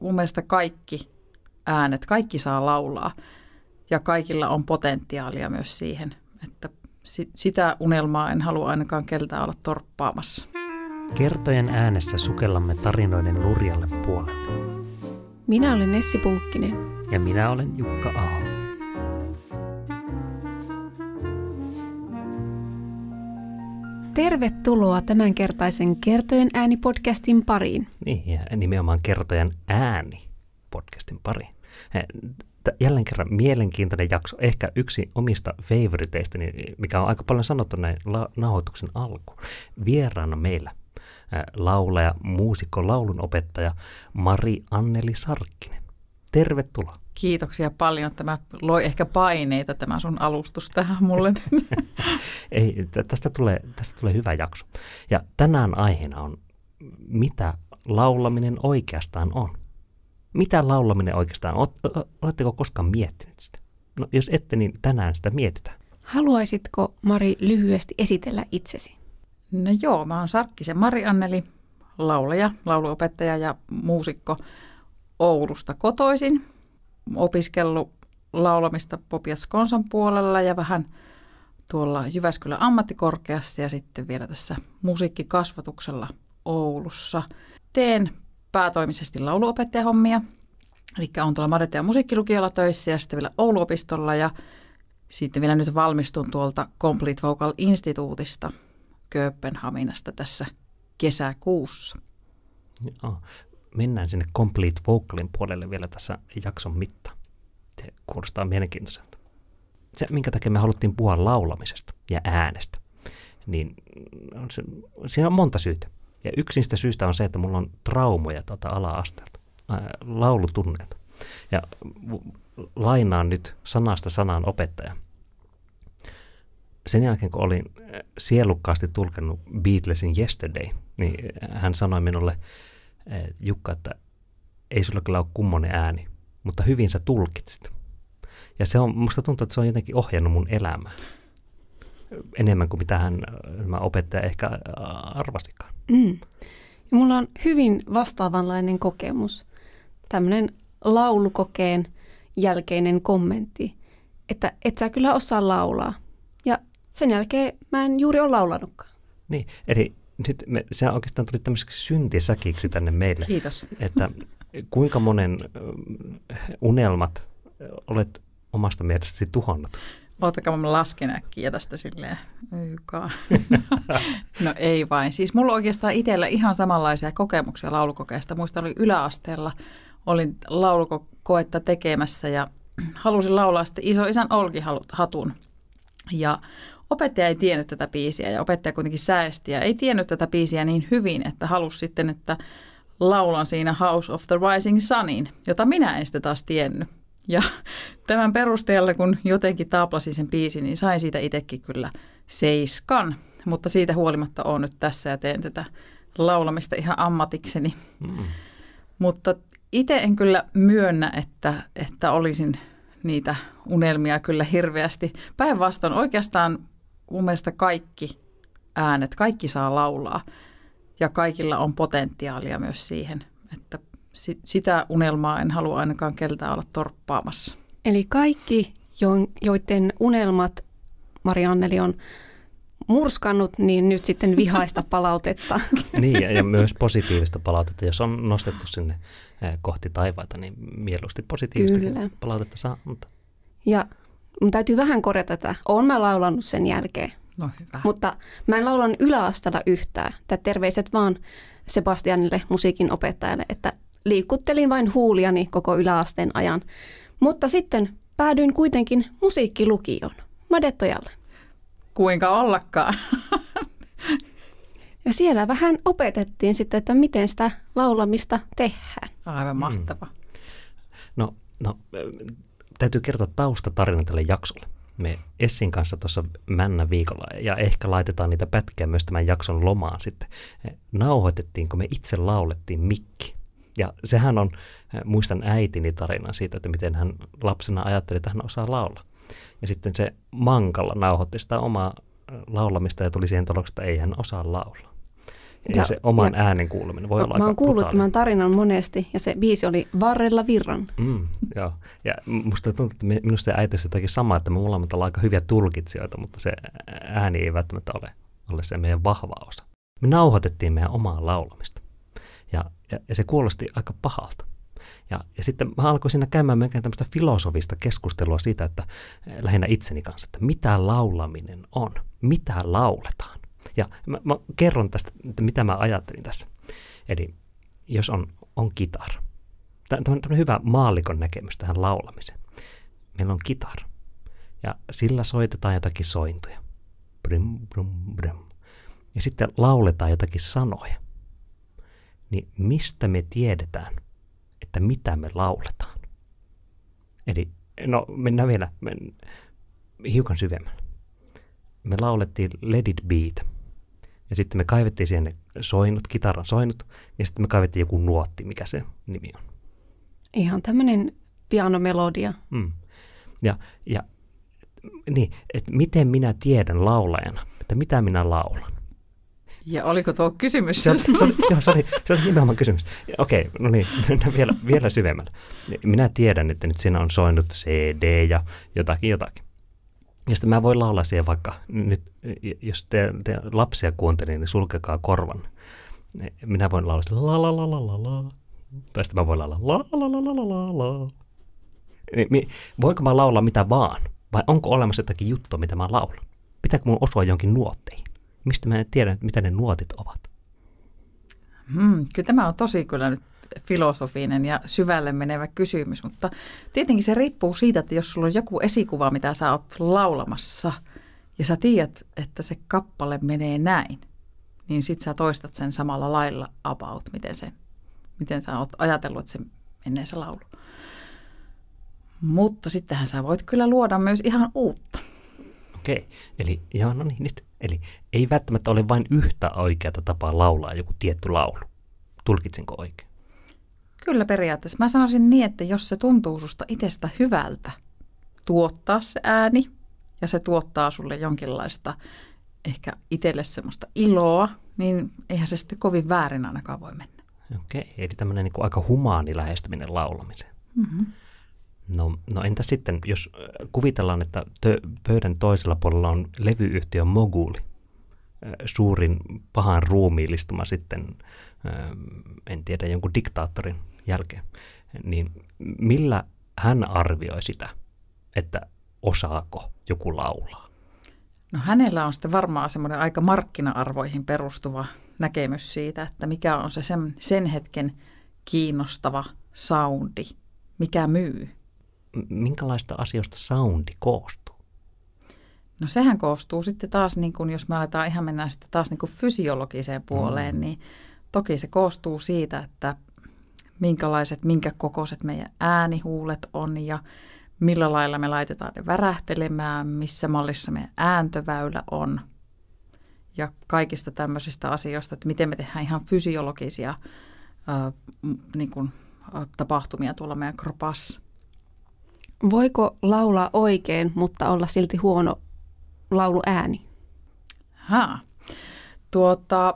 mun mielestä kaikki äänet, kaikki saa laulaa ja kaikilla on potentiaalia myös siihen, että sitä unelmaa en halua ainakaan keltään olla torppaamassa. Kertojen äänessä sukellamme tarinoiden nurjalle puolelle. Minä olen Nessi Pulkkinen. Ja minä olen Jukka Aalto. Tervetuloa tämänkertaisen Kertojen ääni-podcastin pariin. Niin, ja nimenomaan Kertojen ääni-podcastin pariin. Eh, jälleen kerran mielenkiintoinen jakso, ehkä yksi omista favoriteista, niin, mikä on aika paljon sanottu näin la- nauhoituksen alku. Vieraana meillä eh, laulaja, muusikko, laulunopettaja Mari Anneli Sarkkinen. Tervetuloa. Kiitoksia paljon. Tämä loi ehkä paineita tämä sun alustus tähän mulle. Ei, tästä tulee, tästä tulee hyvä jakso. Ja tänään aiheena on, mitä laulaminen oikeastaan on. Mitä laulaminen oikeastaan on? Oletteko koskaan miettinyt sitä? No, jos ette, niin tänään sitä mietitään. Haluaisitko, Mari, lyhyesti esitellä itsesi? No joo, mä oon Sarkkisen Mari-Anneli, laulaja, lauluopettaja ja muusikko Oulusta kotoisin – opiskellut laulamista Popia Skonsan puolella ja vähän tuolla Jyväskylän ammattikorkeassa ja sitten vielä tässä musiikkikasvatuksella Oulussa. Teen päätoimisesti lauluopettajahommia, eli on tuolla Madete- ja musiikkilukiolla töissä ja sitten vielä Ouluopistolla ja sitten vielä nyt valmistun tuolta Complete Vocal Instituutista Kööpenhaminasta tässä kesäkuussa. Joo mennään sinne Complete Vocalin puolelle vielä tässä jakson mitta. Se kuulostaa mielenkiintoiselta. Se, minkä takia me haluttiin puhua laulamisesta ja äänestä, niin on se, siinä on monta syytä. Ja yksi niistä syistä on se, että mulla on traumoja tuota ala-asteelta, laulutunneet Ja lainaan nyt sanasta sanaan opettaja. Sen jälkeen, kun olin sielukkaasti tulkenut Beatlesin Yesterday, niin hän sanoi minulle, Eh, Jukka, että ei sulla kyllä ole kummonen ääni, mutta hyvin sä tulkitsit. Ja se on, musta tuntuu, että se on jotenkin ohjannut mun elämää enemmän kuin mitä hän äh, mä opettaja ehkä äh, arvastikaan. Mm. Ja mulla on hyvin vastaavanlainen kokemus. Tämmöinen laulukokeen jälkeinen kommentti, että et sä kyllä osaa laulaa. Ja sen jälkeen mä en juuri ole laulanutkaan. Niin, eli nyt me, sä oikeastaan tuli tämmöiseksi syntisäkiksi tänne meille. Kiitos. Että kuinka monen unelmat olet omasta mielestäsi tuhonnut? Ootakaa, mä lasken äkkiä tästä silleen, Yka. No, ei vain. Siis mulla oikeastaan itsellä ihan samanlaisia kokemuksia laulukokeesta. Muista oli yläasteella, olin laulukoetta tekemässä ja halusin laulaa sitten iso isän hatun Ja opettaja ei tiennyt tätä biisiä ja opettaja kuitenkin säästi ja ei tiennyt tätä biisiä niin hyvin, että halusi sitten, että laulan siinä House of the Rising Sunin, jota minä en sitten taas tiennyt. Ja tämän perusteella, kun jotenkin taaplasin sen biisin, niin sain siitä itsekin kyllä seiskan. Mutta siitä huolimatta olen nyt tässä ja teen tätä laulamista ihan ammatikseni. Mm. Mutta itse en kyllä myönnä, että, että olisin niitä unelmia kyllä hirveästi. Päinvastoin oikeastaan mun mielestä kaikki äänet, kaikki saa laulaa ja kaikilla on potentiaalia myös siihen, että sitä unelmaa en halua ainakaan keltään olla torppaamassa. Eli kaikki, joiden unelmat Marianneli on murskannut, niin nyt sitten vihaista palautetta. niin, ja myös positiivista palautetta. Jos on nostettu sinne eh, kohti taivaita, niin mieluusti positiivista palautetta saa antaa. Ja Mun täytyy vähän korjata tätä. Oon mä laulannut sen jälkeen. No hyvä. Mutta mä en laulan yläastalla yhtään. Tää terveiset vaan Sebastianille, musiikin opettajalle, että liikuttelin vain huuliani koko yläasteen ajan. Mutta sitten päädyin kuitenkin musiikkilukioon, Madettojalle. Kuinka ollakaan. ja siellä vähän opetettiin sitten, että miten sitä laulamista tehdään. Aivan mahtava. Mm. No, no täytyy kertoa taustatarina tälle jaksolle. Me Essin kanssa tuossa männä viikolla, ja ehkä laitetaan niitä pätkiä myös tämän jakson lomaan sitten. Nauhoitettiin, kun me itse laulettiin mikki. Ja sehän on, äh, muistan äitini tarinan siitä, että miten hän lapsena ajatteli, että hän osaa laulaa. Ja sitten se mankalla nauhoitti sitä omaa äh, laulamista ja tuli siihen tulokseen, että ei hän osaa laulaa. Ja, ja se oman ja, äänen kuuluminen. voi mä, olla Mä oon kuullut brutaali. tämän tarinan monesti ja se biisi oli Varrella virran. Mm, joo. Ja musta tuntuu, että minusta äiti on jotakin samaa, että me molemmat ollaan aika hyviä tulkitsijoita, mutta se ääni ei välttämättä ole, ole se meidän vahva osa. Me nauhoitettiin meidän omaa laulamista ja, ja, ja se kuulosti aika pahalta. Ja, ja sitten mä alkoin siinä käymään melkein tämmöistä filosofista keskustelua siitä, että eh, lähinnä itseni kanssa, että mitä laulaminen on, mitä lauletaan. Ja mä, mä kerron tästä, että mitä mä ajattelin tässä. Eli jos on, on kitar. Tämä on tämmöinen hyvä maallikon näkemys tähän laulamiseen. Meillä on kitar. Ja sillä soitetaan jotakin sointuja. Brum, brum, brum. Ja sitten lauletaan jotakin sanoja. Niin mistä me tiedetään, että mitä me lauletaan? Eli no mennään vielä men, hiukan syvemmälle me laulettiin Let It Beat. Ja sitten me kaivettiin siihen ne soinut, kitaran soinut, ja sitten me kaivettiin joku nuotti, mikä se nimi on. Ihan tämmöinen pianomelodia. Mm. Ja, ja niin, että miten minä tiedän laulajana, että mitä minä laulan. Ja oliko tuo kysymys? Se, se, se, joo, se, oli, se oli nimenomaan kysymys. Okei, okay, no niin, mennään vielä, vielä syvemmälle. Minä tiedän, että nyt siinä on soinut CD ja jotakin jotakin. Ja sitten mä voin laulaa siihen vaikka, nyt, jos te, te lapsia kuuntelee, niin sulkekaa korvan. Minä voin laulaa sitä la la la la la la. Tai sitten mä voin laulaa la la la la la la la. Niin, voinko mä laulaa mitä vaan? Vai onko olemassa jotakin juttua, mitä mä laulan? Pitääkö mun osua jonkin nuotteihin? Mistä mä en tiedä, mitä ne nuotit ovat? Hmm, kyllä tämä on tosi kyllä nyt filosofinen ja syvälle menevä kysymys, mutta tietenkin se riippuu siitä, että jos sulla on joku esikuva, mitä sä oot laulamassa, ja sä tiedät, että se kappale menee näin, niin sit sä toistat sen samalla lailla about, miten, se, miten sä oot ajatellut, että se menee se laulu. Mutta sittenhän sä voit kyllä luoda myös ihan uutta. Okei, eli joo, no niin nyt. Eli ei välttämättä ole vain yhtä oikeata tapaa laulaa joku tietty laulu. Tulkitsenko oikein? Kyllä periaatteessa. Mä sanoisin niin, että jos se tuntuu susta itsestä hyvältä tuottaa se ääni ja se tuottaa sulle jonkinlaista ehkä itselle semmoista iloa, niin eihän se sitten kovin väärin ainakaan voi mennä. Okei, eli tämmöinen niin aika humaani lähestyminen laulamiseen. Mm-hmm. No, no entä sitten, jos äh, kuvitellaan, että tö, pöydän toisella puolella on levyyhtiön moguli, äh, suurin pahan ruumiillistuma sitten en tiedä, jonkun diktaattorin jälkeen, niin millä hän arvioi sitä, että osaako joku laulaa? No hänellä on sitten varmaan semmoinen aika markkina-arvoihin perustuva näkemys siitä, että mikä on se sen, sen hetken kiinnostava soundi, mikä myy. Minkälaista asioista soundi koostuu? No sehän koostuu sitten taas, niin kun, jos me aletaan ihan mennä sitten taas niin fysiologiseen puoleen, mm. niin Toki se koostuu siitä, että minkälaiset, minkä kokoiset meidän äänihuulet on ja millä lailla me laitetaan ne värähtelemään, missä mallissa meidän ääntöväylä on ja kaikista tämmöisistä asioista, että miten me tehdään ihan fysiologisia ää, niin kuin, ää, tapahtumia tuolla meidän kropassa. Voiko laulaa oikein, mutta olla silti huono lauluääni? Haa. Tuota,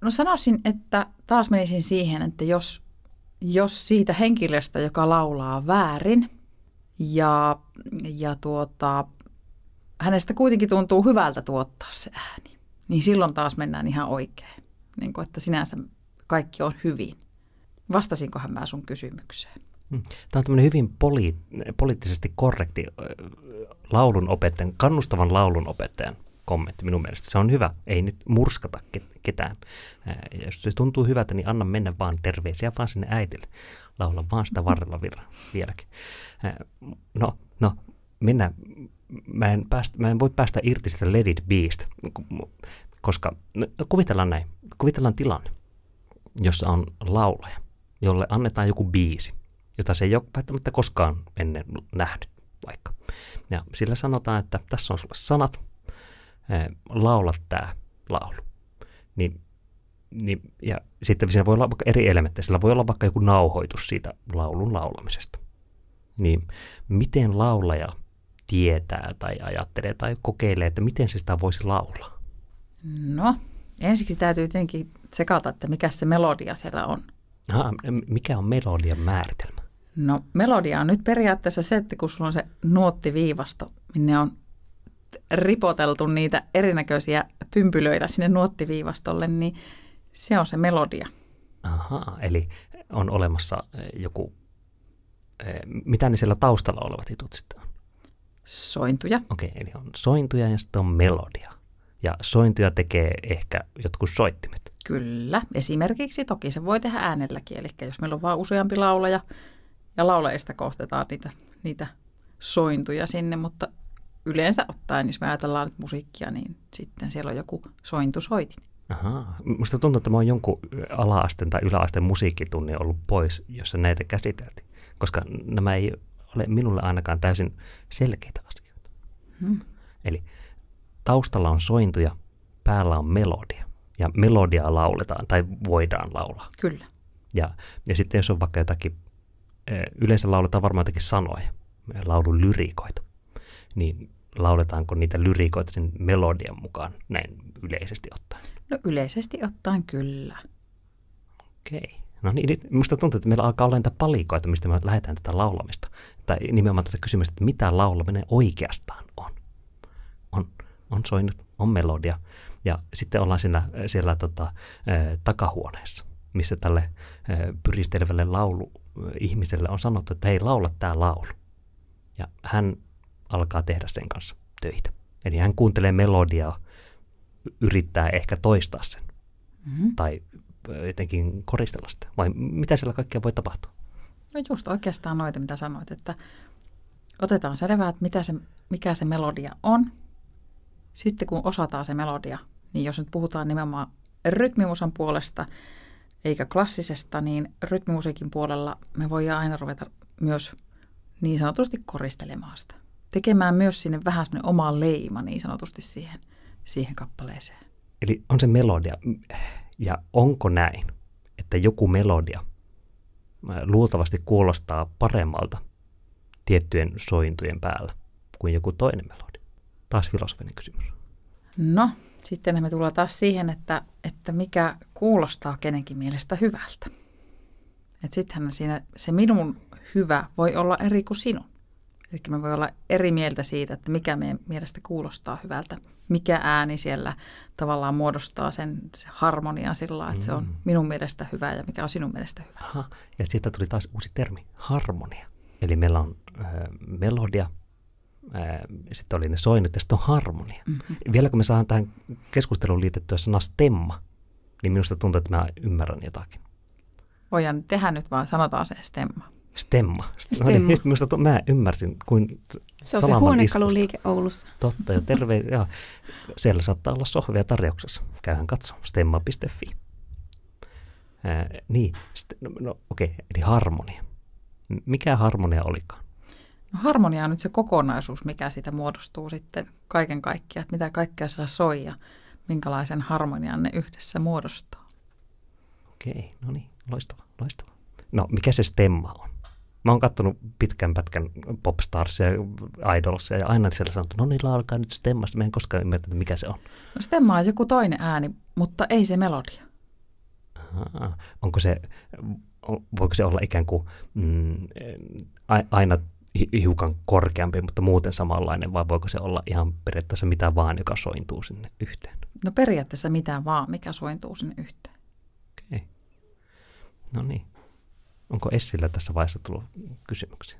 No sanoisin, että taas menisin siihen, että jos, jos siitä henkilöstä, joka laulaa väärin ja, ja tuota, hänestä kuitenkin tuntuu hyvältä tuottaa se ääni, niin silloin taas mennään ihan oikein. Niin kuin, että sinänsä kaikki on hyvin. Vastasinkohan mä sun kysymykseen? Hmm. Tämä on tämmöinen hyvin poli, poliittisesti korrekti laulun opettajan, kannustavan laulun opettajan kommentti minun mielestä. Se on hyvä, ei nyt murskata ketään. Ja jos se tuntuu hyvältä, niin anna mennä vaan terveisiä vaan sinne äitille. Laula vaan sitä varrella virra, vieläkin. No, no, mennään. Mä en, päästä, mä en voi päästä irti sitä Let It Beast, koska no, no, kuvitellaan näin. Kuvitellaan tilanne, jossa on laulaja, jolle annetaan joku biisi, jota se ei ole välttämättä koskaan ennen nähnyt vaikka. Ja sillä sanotaan, että tässä on sulle sanat, laula tämä laulu. Niin, niin, ja sitten siinä voi olla vaikka eri elementtejä. Sillä voi olla vaikka joku nauhoitus siitä laulun laulamisesta. Niin miten laulaja tietää tai ajattelee tai kokeilee, että miten se sitä voisi laulaa? No, ensiksi täytyy jotenkin sekata, että mikä se melodia siellä on. Aha, mikä on melodian määritelmä? No melodia on nyt periaatteessa se, että kun sulla on se nuottiviivasto, niin ne on ripoteltu niitä erinäköisiä pympylöitä sinne nuottiviivastolle, niin se on se melodia. Ahaa, eli on olemassa eh, joku, eh, mitä ne siellä taustalla olevat jutut sitten on? Sointuja. Okei, okay, eli on sointuja ja sitten on melodia. Ja sointuja tekee ehkä jotkut soittimet. Kyllä, esimerkiksi toki se voi tehdä äänelläkin. Eli jos meillä on vain useampi laulaja ja laulajista koostetaan niitä, niitä sointuja sinne, mutta yleensä ottaen, niin jos me ajatellaan musiikkia, niin sitten siellä on joku sointusoitin. Aha. Musta tuntuu, että mä oon jonkun ala-asteen tai yläasteen musiikkitunni ollut pois, jossa näitä käsiteltiin, koska nämä ei ole minulle ainakaan täysin selkeitä asioita. Hmm. Eli taustalla on sointuja, päällä on melodia ja melodiaa lauletaan tai voidaan laulaa. Kyllä. Ja, ja sitten jos on vaikka jotakin, eh, yleensä lauletaan varmaan jotakin sanoja, laulun lyriikoita, niin lauletaanko niitä lyrikoita sen melodian mukaan näin yleisesti ottaen? No yleisesti ottaen kyllä. Okei. Okay. No niin, nyt musta tuntuu, että meillä alkaa olla niitä palikoita, mistä me lähdetään tätä laulamista. Tai nimenomaan tätä tuota kysymystä, että mitä laulaminen oikeastaan on. On, on soinut, on melodia. Ja sitten ollaan siinä, siellä tota, takahuoneessa, missä tälle pyristelevälle lauluihmiselle on sanottu, että hei, laula tämä laulu. Ja hän alkaa tehdä sen kanssa töitä. Eli hän kuuntelee melodiaa, yrittää ehkä toistaa sen mm-hmm. tai jotenkin koristella sitä. Vai mitä siellä kaikkea voi tapahtua? No just oikeastaan noita, mitä sanoit, että otetaan selvää, että mitä se, mikä se melodia on. Sitten kun osataan se melodia, niin jos nyt puhutaan nimenomaan rytmimusan puolesta eikä klassisesta, niin rytmimusiikin puolella me voidaan aina ruveta myös niin sanotusti koristelemaan sitä tekemään myös sinne vähän sinne oma leima niin sanotusti siihen, siihen kappaleeseen. Eli on se melodia, ja onko näin, että joku melodia luultavasti kuulostaa paremmalta tiettyjen sointujen päällä kuin joku toinen melodia? Taas filosofinen kysymys. No, sitten me tullaan taas siihen, että, että mikä kuulostaa kenenkin mielestä hyvältä. Että sittenhän siinä se minun hyvä voi olla eri kuin sinun. Eli me voi olla eri mieltä siitä, että mikä meidän mielestä kuulostaa hyvältä, mikä ääni siellä tavallaan muodostaa sen, se harmonian sillä että mm. se on mm. minun mielestä hyvä ja mikä on sinun mielestä hyvä. Aha. Ja siitä tuli taas uusi termi, harmonia. Eli meillä on äh, melodia, äh, sitten oli ne soinut, ja sitten on harmonia. Mm-hmm. Vielä kun me saan tähän keskusteluun liitettyä sana stemma, niin minusta tuntuu, että mä ymmärrän jotakin. Voidaan tehdä nyt vaan, sanotaan se stemma. Stemma. Stemma. Nyt no niin, minusta to, mä ymmärsin, kuin Se on se huonekaluliike Oulussa. Totta, ja terve. ja, siellä saattaa olla sohvia tarjouksessa. Käyhän katso, stemma.fi. Äh, niin, st- no, no okei, okay, eli harmonia. Mikä harmonia olikaan? No harmonia on nyt se kokonaisuus, mikä siitä muodostuu sitten kaiken kaikkiaan, että mitä kaikkea siellä soi ja minkälaisen harmonian ne yhdessä muodostaa. Okei, okay, no niin, loistava, loistava. No, mikä se stemma on? Mä oon kattonut pitkän pätkän Popstarsia, Idolsia ja aina siellä sanottu, no niin alkaa nyt stemmasta, mä en koskaan ymmärtänyt, mikä se on. No stemma on joku toinen ääni, mutta ei se melodia. Aha. Onko se, voiko se olla ikään kuin mm, aina hiukan korkeampi, mutta muuten samanlainen, vai voiko se olla ihan periaatteessa mitä vaan, joka sointuu sinne yhteen? No periaatteessa mitä vaan, mikä sointuu sinne yhteen. Okei. Okay. No niin. Onko Essillä tässä vaiheessa tullut kysymyksiä?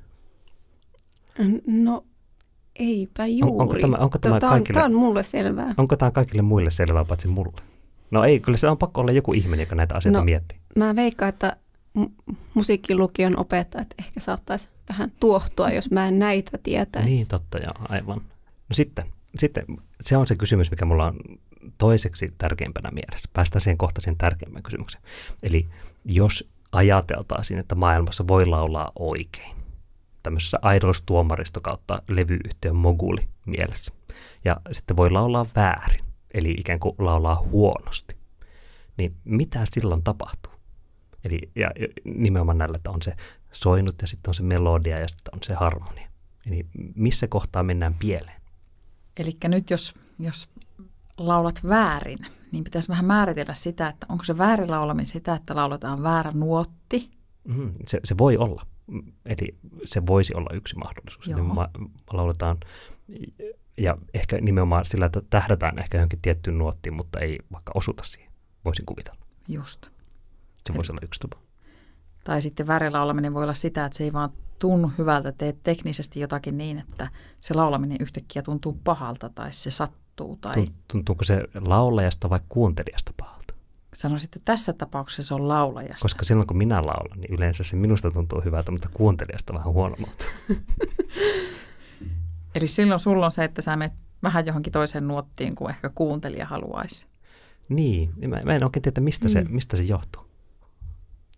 No eipä juuri. On, onko tämä, onko tota, tämä, tämä, kaikille, tämä on mulle selvää. Onko tämä kaikille muille selvää paitsi mulle? No ei, kyllä se on pakko olla joku ihminen, joka näitä asioita no, miettii. Mä veikkaan, että musiikkilukion opettajat ehkä saattaisi vähän tuohtua, jos mä en näitä tietäisi. Niin totta, joo, aivan. No sitten, sitten se on se kysymys, mikä mulla on toiseksi tärkeimpänä mielessä. Päästään siihen kohta sen tärkeimmän kysymykseen. Eli jos ajateltaisiin, että maailmassa voi laulaa oikein. Tämmöisessä aidoistuomaristo kautta levyyhtiön moguli mielessä. Ja sitten voi laulaa väärin, eli ikään kuin laulaa huonosti. Niin mitä silloin tapahtuu? Eli ja, nimenomaan näillä, että on se soinut ja sitten on se melodia ja sitten on se harmonia. Eli missä kohtaa mennään pieleen? Eli nyt jos, jos laulat väärin, niin pitäisi vähän määritellä sitä, että onko se väärin laulaminen sitä, että lauletaan väärä nuotti. Mm, se, se voi olla. Eli se voisi olla yksi mahdollisuus. Joo. Eli ma- lauletaan ja ehkä nimenomaan sillä, että tähdätään ehkä johonkin tiettyyn nuottiin, mutta ei vaikka osuta siihen. Voisin kuvitella. Just. Se Eli... voisi olla yksi tapa. Tai sitten värilaulaminen voi olla sitä, että se ei vaan tunnu hyvältä, teet teknisesti jotakin niin, että se laulaminen yhtäkkiä tuntuu pahalta tai se sattuu. Tai... Tuntuuko se laulajasta vai kuuntelijasta pahalta? Sanoisin, että tässä tapauksessa se on laulajasta. Koska silloin kun minä laulan, niin yleensä se minusta tuntuu hyvältä, mutta kuuntelijasta vähän huonommalta. Eli silloin sulla on se, että sä menet vähän johonkin toiseen nuottiin kuin ehkä kuuntelija haluaisi. Niin, mä, mä en oikein tiedä, mistä, mm. se, mistä se johtuu.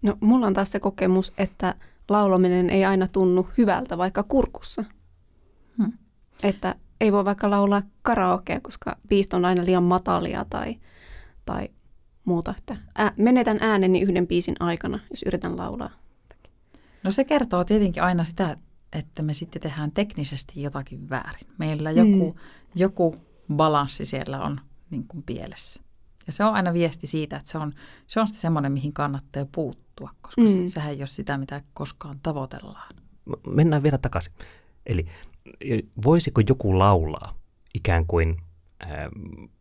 No mulla on taas se kokemus, että laulaminen ei aina tunnu hyvältä vaikka kurkussa. Hmm. Että ei voi vaikka laulaa karaokea, koska biist on aina liian matalia tai, tai muuta. Että ää, menetän ääneni yhden biisin aikana, jos yritän laulaa. No se kertoo tietenkin aina sitä, että me sitten tehdään teknisesti jotakin väärin. Meillä mm. joku, hmm. joku balanssi siellä on niin kuin pielessä. Ja se on aina viesti siitä, että se on, se on sitten semmoinen, mihin kannattaa puuttua tapahtua, koska mm. sehän ei ole sitä, mitä koskaan tavoitellaan. Mennään vielä takaisin. Eli e, voisiko joku laulaa ikään kuin äh,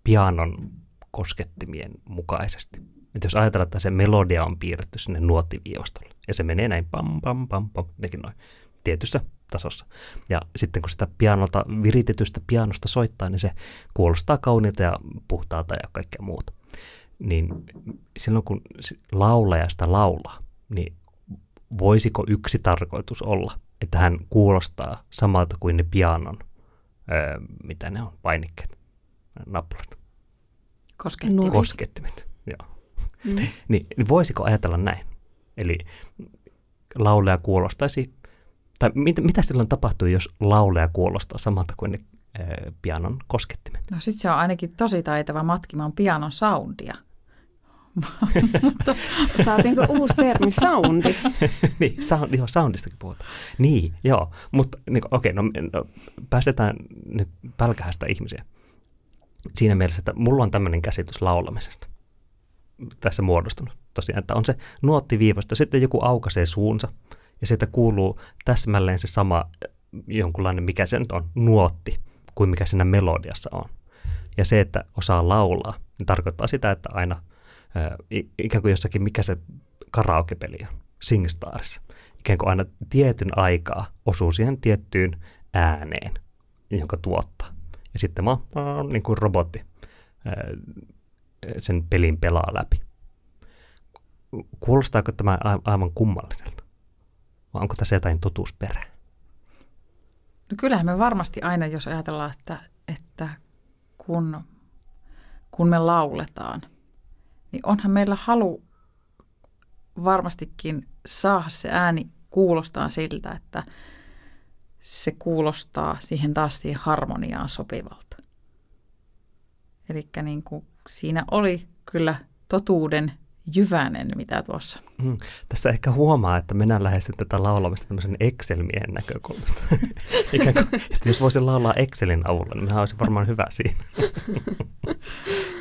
pianon koskettimien mukaisesti? Et jos ajatellaan, että se melodia on piirretty sinne nuottiviivastolle, ja se menee näin pam pam pam pam, nekin noin, tietyssä tasossa. Ja sitten kun sitä pianolta, viritetystä pianosta soittaa, niin se kuulostaa kauniilta ja puhtaalta ja kaikkea muuta niin silloin kun laulajasta laulaa, niin voisiko yksi tarkoitus olla, että hän kuulostaa samalta kuin ne pianon, öö, mitä ne on, painikkeet, nappulat. Koskettimet. Koskettimet, joo. Mm. Ni, niin, niin voisiko ajatella näin? Eli lauleja kuulostaisi, tai mit, mitä silloin tapahtuu, jos lauleja kuulostaa samalta kuin ne öö, pianon koskettimet? No sit se on ainakin tosi taitava matkimaan pianon soundia hommaa. Saatiinko uusi termi, soundi? niin, sound, joo, soundistakin puhutaan. Niin, joo, mutta niin, okei, okay, no, no päästetään nyt pälkähästä ihmisiä. Siinä mielessä, että mulla on tämmöinen käsitys laulamisesta tässä muodostunut. Tosiaan, että on se nuottiviivasto, sitten joku aukaisee suunsa ja sieltä kuuluu täsmälleen se sama eh, jonkunlainen, mikä se nyt on, nuotti, kuin mikä siinä melodiassa on. Ja se, että osaa laulaa, niin tarkoittaa sitä, että aina – ikään kuin jossakin, mikä se karaokepeli on, SingStars. Ikään kuin aina tietyn aikaa osuu siihen tiettyyn ääneen, jonka tuottaa. Ja sitten mä oon niin kuin robotti sen pelin pelaa läpi. Kuulostaako tämä aivan kummalliselta? Vai onko tässä jotain totuusperää? No kyllähän me varmasti aina, jos ajatellaan, että, että kun, kun me lauletaan – niin onhan meillä halu varmastikin saada se ääni kuulostaa siltä, että se kuulostaa siihen taas siihen harmoniaan sopivalta. Eli niin siinä oli kyllä totuuden Jyvänen, mitä tuossa. Mm. Tässä ehkä huomaa, että minä lähestyn tätä laulamista tämmöisen Excel-miehen näkökulmasta. Ikään kuin, että jos voisin laulaa Excelin avulla, niin minä olisin varmaan hyvä siinä.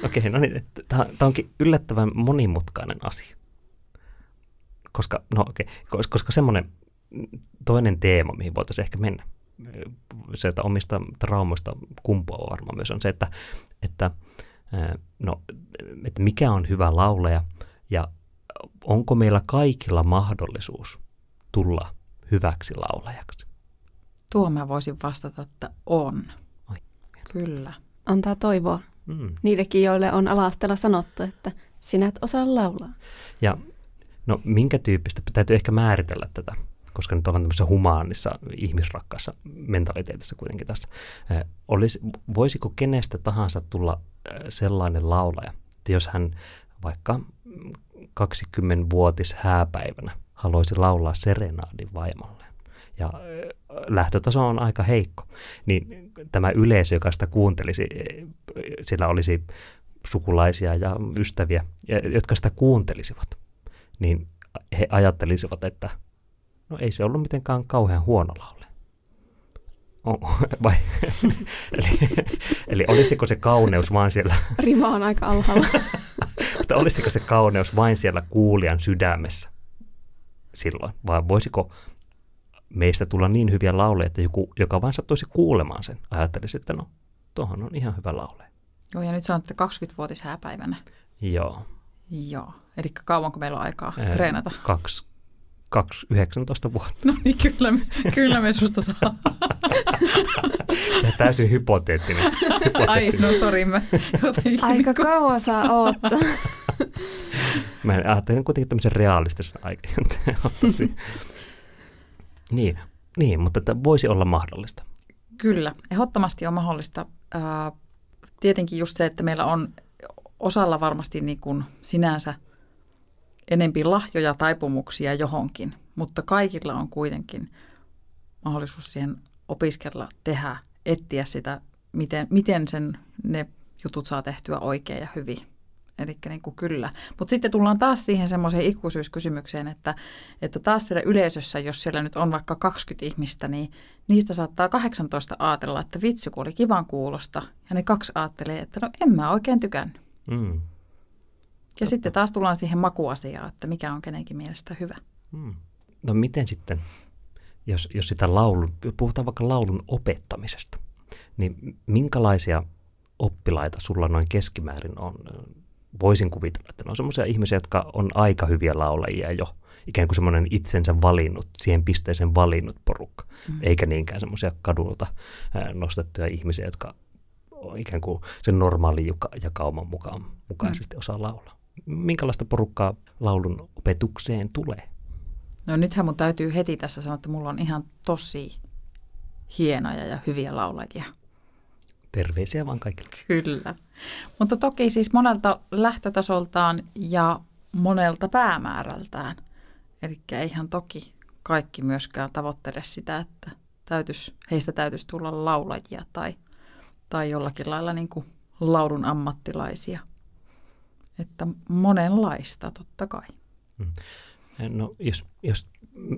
Okei, okay, no niin. Tämä onkin yllättävän monimutkainen asia. Koska, no okei, okay, koska semmoinen toinen teema, mihin voitaisiin ehkä mennä, se, että omista traumoista kumpuaa varmaan myös, on se, että, että, no, että mikä on hyvä lauleja – ja onko meillä kaikilla mahdollisuus tulla hyväksi laulajaksi? Tuo mä voisin vastata, että on. Oi. Kyllä. Antaa toivoa mm. niillekin, joille on alastella sanottu, että sinä et osaa laulaa. Ja no minkä tyyppistä, täytyy ehkä määritellä tätä, koska nyt ollaan tämmöisessä humaanissa, ihmisrakkaassa mentaliteetissä kuitenkin tässä. Olis, olisi, voisiko kenestä tahansa tulla sellainen laulaja, että jos hän vaikka 20-vuotis hääpäivänä haluaisi laulaa serenaadin vaimolle. Ja äh, lähtötaso on aika heikko. Niin tämä yleisö, joka sitä kuuntelisi, e, sillä olisi sukulaisia ja ystäviä, e, jotka sitä kuuntelisivat, niin he ajattelisivat, että no ei se ollut mitenkään kauhean huono laulu. Oh, vai? eli, eli olisiko se kauneus vain siellä... Rima on aika alhaalla. mutta olisiko se kauneus vain siellä kuulijan sydämessä silloin? Vai voisiko meistä tulla niin hyviä lauleja, että joku, joka vain sattuisi kuulemaan sen, ajattelisi, että no, tuohon on ihan hyvä laule. Joo, ja nyt sanotte 20-vuotishääpäivänä. Joo. Joo. Eli kauanko meillä on aikaa treenata? Kaksi, kaksi, 19 vuotta. No niin, kyllä me, kyllä me susta saa. on täysin hypoteettinen. hypoteettinen. Ai, no sori, mä niin Aika niin kauan saa oottaa. mä ajattelen kuitenkin tämmöisen realistisen aikajänteen. niin, niin, mutta tämä voisi olla mahdollista. Kyllä, ehdottomasti on mahdollista. tietenkin just se, että meillä on osalla varmasti niin kuin sinänsä – enempi lahjoja, taipumuksia johonkin, mutta kaikilla on kuitenkin mahdollisuus siihen opiskella, tehdä, etsiä sitä, miten, miten sen, ne jutut saa tehtyä oikein ja hyvin. Eli niin kuin kyllä. Mutta sitten tullaan taas siihen semmoiseen ikuisuuskysymykseen, että, että taas siellä yleisössä, jos siellä nyt on vaikka 20 ihmistä, niin niistä saattaa 18 ajatella, että vitsi kun oli kivan kuulosta. Ja ne kaksi ajattelee, että no en mä oikein tykännyt. Mm. Ja sitten taas tullaan siihen makuasiaan, että mikä on kenenkin mielestä hyvä. Hmm. No miten sitten, jos, jos sitä laulun, puhutaan vaikka laulun opettamisesta, niin minkälaisia oppilaita sulla noin keskimäärin on? Voisin kuvitella, että ne on semmoisia ihmisiä, jotka on aika hyviä laulajia jo, ikään kuin semmoinen itsensä valinnut, siihen pisteeseen valinnut porukka, mm. eikä niinkään semmoisia kadulta nostettuja ihmisiä, jotka ikään kuin sen normaali jakauman mukaan, mukaisesti mm. osaa laulaa minkälaista porukkaa laulun opetukseen tulee? No nythän mun täytyy heti tässä sanoa, että mulla on ihan tosi hienoja ja hyviä laulajia. Terveisiä vaan kaikille. Kyllä. Mutta toki siis monelta lähtötasoltaan ja monelta päämäärältään. Eli ihan toki kaikki myöskään tavoittele sitä, että täytys, heistä täytyisi tulla laulajia tai, tai jollakin lailla niin kuin laulun ammattilaisia – että monenlaista totta kai. Mm. No, jos, jos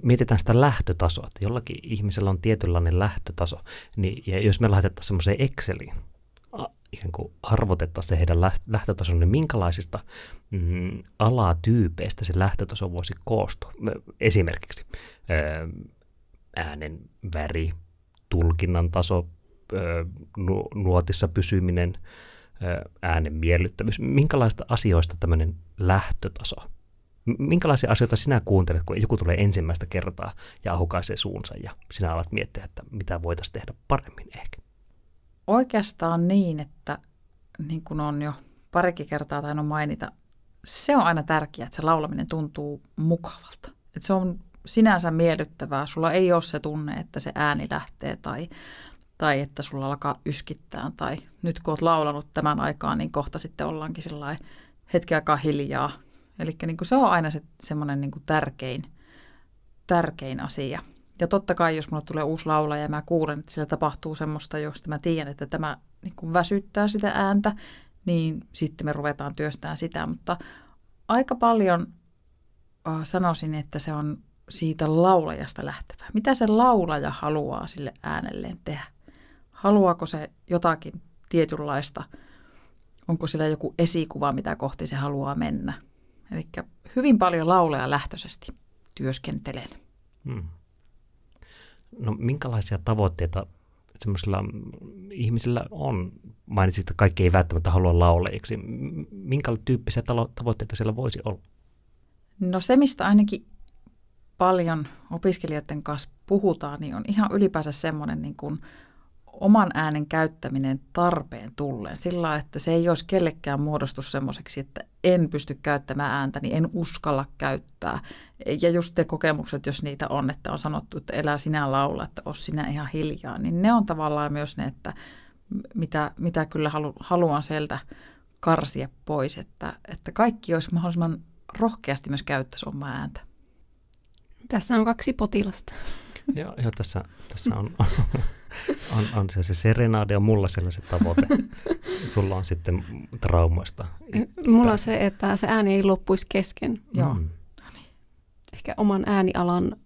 mietitään sitä lähtötasoa, että jollakin ihmisellä on tietynlainen lähtötaso, niin, ja jos me laitettaisiin semmoiseen Exceliin, ikään kuin arvotettaisiin heidän lähtötason, niin minkälaisista mm, alatyypeistä se lähtötaso voisi koostua? Esimerkiksi äänen väri, tulkinnan taso, nuotissa pysyminen – äänen miellyttävyys. Minkälaista asioista tämmöinen lähtötaso? Minkälaisia asioita sinä kuuntelet, kun joku tulee ensimmäistä kertaa ja ahukaisee suunsa ja sinä alat miettiä, että mitä voitaisiin tehdä paremmin ehkä? Oikeastaan niin, että niin kuin on jo parikin kertaa tainnut mainita, se on aina tärkeää, että se laulaminen tuntuu mukavalta. Että se on sinänsä miellyttävää. Sulla ei ole se tunne, että se ääni lähtee tai tai että sulla alkaa yskittää tai nyt kun oot laulanut tämän aikaa, niin kohta sitten ollaankin sellainen hetki aikaa hiljaa. Eli niin se on aina se, semmoinen niin tärkein, tärkein asia. Ja totta kai, jos mulla tulee uusi laulaja ja mä kuulen, että siellä tapahtuu semmoista, josta mä tiedän, että tämä niin kuin väsyttää sitä ääntä, niin sitten me ruvetaan työstämään sitä. Mutta aika paljon äh, sanoisin, että se on siitä laulajasta lähtevää. Mitä se laulaja haluaa sille äänelleen tehdä? haluaako se jotakin tietynlaista, onko sillä joku esikuva, mitä kohti se haluaa mennä. Eli hyvin paljon laulea lähtöisesti työskentelen. Hmm. No minkälaisia tavoitteita semmoisilla ihmisillä on? Mainitsit, että kaikki ei välttämättä halua lauleiksi. Minkä tyyppisiä tavoitteita siellä voisi olla? No se, mistä ainakin paljon opiskelijoiden kanssa puhutaan, niin on ihan ylipäänsä semmoinen niin kuin – oman äänen käyttäminen tarpeen tulleen. Sillä että se ei olisi kellekään muodostu semmoiseksi, että en pysty käyttämään ääntäni, niin en uskalla käyttää. Ja just te kokemukset, jos niitä on, että on sanottu, että elää sinä laula, että ole sinä ihan hiljaa, niin ne on tavallaan myös ne, että mitä, mitä kyllä halu, haluan sieltä karsia pois, että, että kaikki olisi mahdollisimman rohkeasti myös käyttäisi omaa ääntä. Tässä on kaksi potilasta. Joo, joo tässä, tässä on on, on se, se serenade on mulla sellaiset tavoite. Sulla on sitten traumoista. Mulla on se, että se ääni ei loppuisi kesken. Joo. Mm. No niin. Ehkä oman äänialan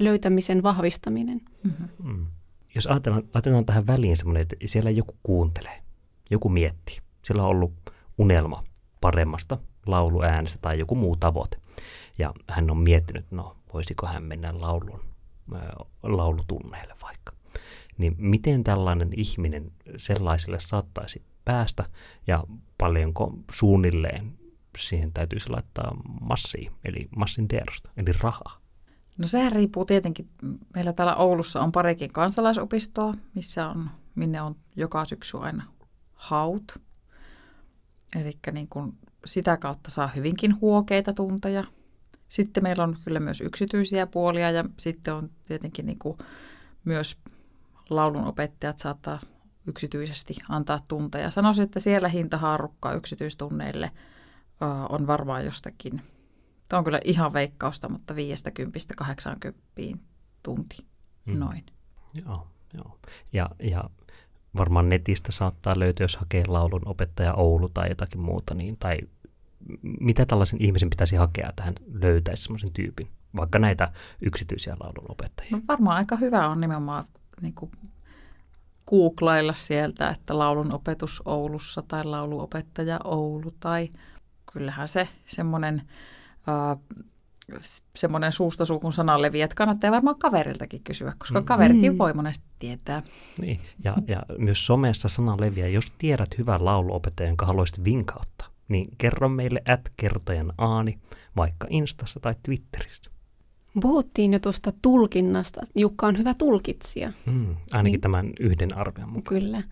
löytämisen vahvistaminen. Mm-hmm. Mm. Jos ajatellaan, ajatellaan tähän väliin semmoinen, että siellä joku kuuntelee, joku miettii. Siellä on ollut unelma paremmasta lauluäänestä tai joku muu tavoite. Ja hän on miettinyt, no voisiko hän mennä laulun, laulutunneille vaikka niin miten tällainen ihminen sellaiselle saattaisi päästä ja paljonko suunnilleen siihen täytyisi laittaa massia, eli massin tiedosta, eli rahaa? No sehän riippuu tietenkin. Meillä täällä Oulussa on parikin kansalaisopistoa, missä on, minne on joka syksy aina haut. Eli niin kun sitä kautta saa hyvinkin huokeita tunteja. Sitten meillä on kyllä myös yksityisiä puolia ja sitten on tietenkin niin kuin myös laulunopettajat saattaa yksityisesti antaa tunteja. Sanoisin, että siellä hintahaarukka yksityistunneille on varmaan jostakin, tämä on kyllä ihan veikkausta, mutta 50-80 tunti mm. noin. Joo, joo. Ja, ja varmaan netistä saattaa löytyä, jos hakee laulun opettaja Oulu tai jotakin muuta, niin, tai mitä tällaisen ihmisen pitäisi hakea, että hän löytäisi semmoisen tyypin, vaikka näitä yksityisiä laulunopettajia? No varmaan aika hyvä on nimenomaan niin kuin googlailla sieltä, että laulun opetus Oulussa tai lauluopettaja Oulu tai kyllähän se semmoinen semmoinen suusta suuhun leviä, että kannattaa varmaan kaveriltakin kysyä, koska mm. kaverikin mm. voi monesti tietää. Niin. Ja, ja myös somessa leviä. jos tiedät hyvän lauluopettajan, jonka haluaisit vinkauttaa, niin kerro meille at kertojen aani, vaikka Instassa tai Twitterissä. Puhuttiin jo tuosta tulkinnasta. Jukka on hyvä tulkitsija. Mm, ainakin niin, tämän yhden arvion mukaan. Kyllä.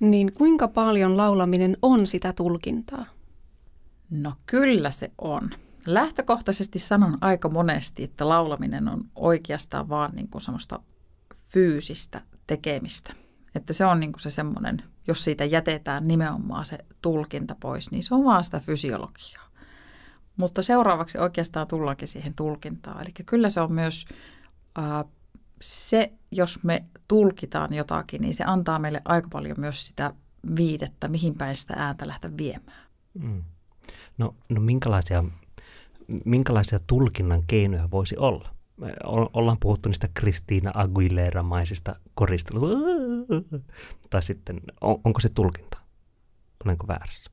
Niin kuinka paljon laulaminen on sitä tulkintaa? No kyllä se on. Lähtökohtaisesti sanon aika monesti, että laulaminen on oikeastaan vaan niin kuin semmoista fyysistä tekemistä. Että se on niin kuin se semmoinen, jos siitä jätetään nimenomaan se tulkinta pois, niin se on vaan sitä fysiologiaa. Mutta seuraavaksi oikeastaan tullakin siihen tulkintaan. Eli kyllä se on myös äh, se, jos me tulkitaan jotakin, niin se antaa meille aika paljon myös sitä viidettä, mihin päin sitä ääntä lähteä viemään. Mm. No, no minkälaisia, minkälaisia tulkinnan keinoja voisi olla? Me ollaan puhuttu niistä Kristiina Aguilera-maisista koristelu. Tai sitten, on, onko se tulkinta? Olenko väärässä?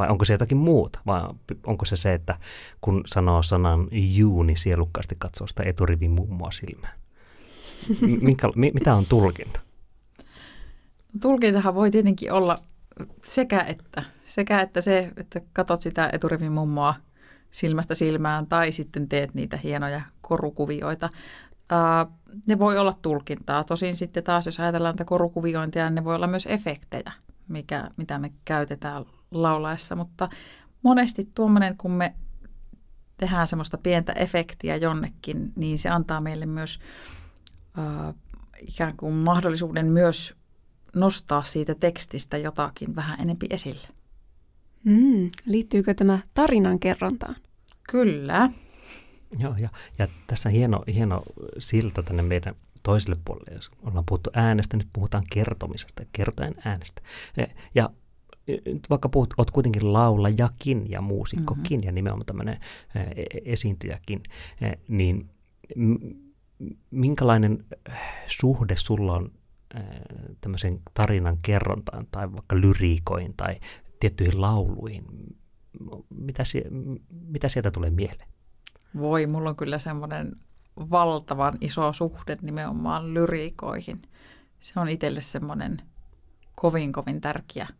Vai onko se jotakin muuta? Vai onko se se, että kun sanoo sanan juu, niin sielukkaasti katsoo sitä eturivin mummoa silmään? Minkä, mi, mitä on tulkinta? No, tulkintahan voi tietenkin olla sekä että, sekä että se, että katot sitä eturivin mummoa silmästä silmään tai sitten teet niitä hienoja korukuvioita. ne voi olla tulkintaa. Tosin sitten taas, jos ajatellaan tätä korukuviointia, niin ne voi olla myös efektejä, mikä, mitä me käytetään laulaessa, mutta monesti tuommoinen, kun me tehdään semmoista pientä efektiä jonnekin, niin se antaa meille myös äh, ikään kuin mahdollisuuden myös nostaa siitä tekstistä jotakin vähän enempi esille. Mm, liittyykö tämä tarinan kerrontaan? Kyllä. Joo, ja, ja tässä on hieno, hieno silta tänne meidän toiselle puolelle, jos ollaan puhuttu äänestä, nyt puhutaan kertomisesta, kertojen äänestä. E, ja nyt vaikka puhut, oot kuitenkin laulajakin ja muusikkokin mm-hmm. ja nimenomaan tämmöinen e-, e-, esiintyjäkin, niin minkälainen äh, suhde sulla on tämmöisen tarinan kerrontaan tai vaikka lyriikoihin tai tiettyihin lauluihin? Mitä, mitä sieltä tulee mieleen? Voi, mulla on kyllä semmoinen valtavan iso suhde nimenomaan lyriikoihin. Se on itselle semmoinen kovin kovin tärkeä –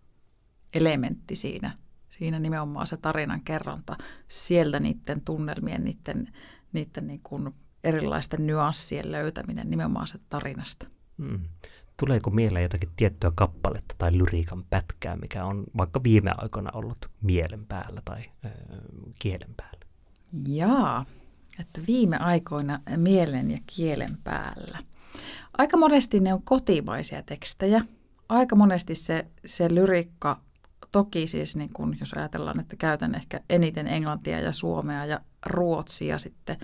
elementti siinä, siinä nimenomaan se tarinan kerronta, sieltä niiden tunnelmien, niiden, niiden niin kuin erilaisten nyanssien löytäminen nimenomaan se tarinasta. Hmm. Tuleeko mieleen jotakin tiettyä kappaletta tai lyriikan pätkää, mikä on vaikka viime aikoina ollut mielen päällä tai äh, kielen päällä? Jaa, että viime aikoina mielen ja kielen päällä. Aika monesti ne on kotimaisia tekstejä. Aika monesti se, se lyrikka toki siis, niin kun, jos ajatellaan, että käytän ehkä eniten englantia ja suomea ja ruotsia sitten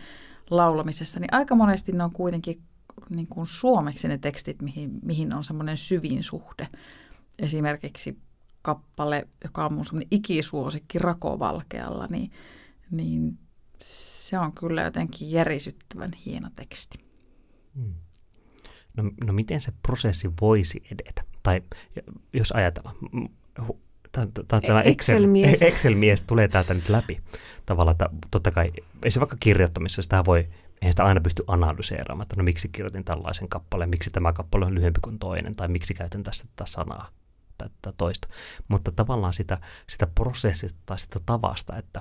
laulamisessa, niin aika monesti ne on kuitenkin niin kuin suomeksi ne tekstit, mihin, mihin on semmoinen syvin suhde. Esimerkiksi kappale, joka on mun semmoinen ikisuosikki Rakovalkealla, niin, niin se on kyllä jotenkin järisyttävän hieno teksti. Hmm. No, no miten se prosessi voisi edetä? Tai jos ajatellaan, tämä, e- Excel, Excel-mies tulee täältä nyt läpi. Tavallaan, että totta kai, ei se vaikka kirjoittamisessa, sitä voi, eihän sitä aina pysty analyseeraamaan, että no miksi kirjoitin tällaisen kappaleen, miksi tämä kappale on lyhyempi kuin toinen, tai miksi käytän tästä tätä sanaa tai tätä toista. Mutta tavallaan sitä, sitä prosessista tai sitä tavasta, että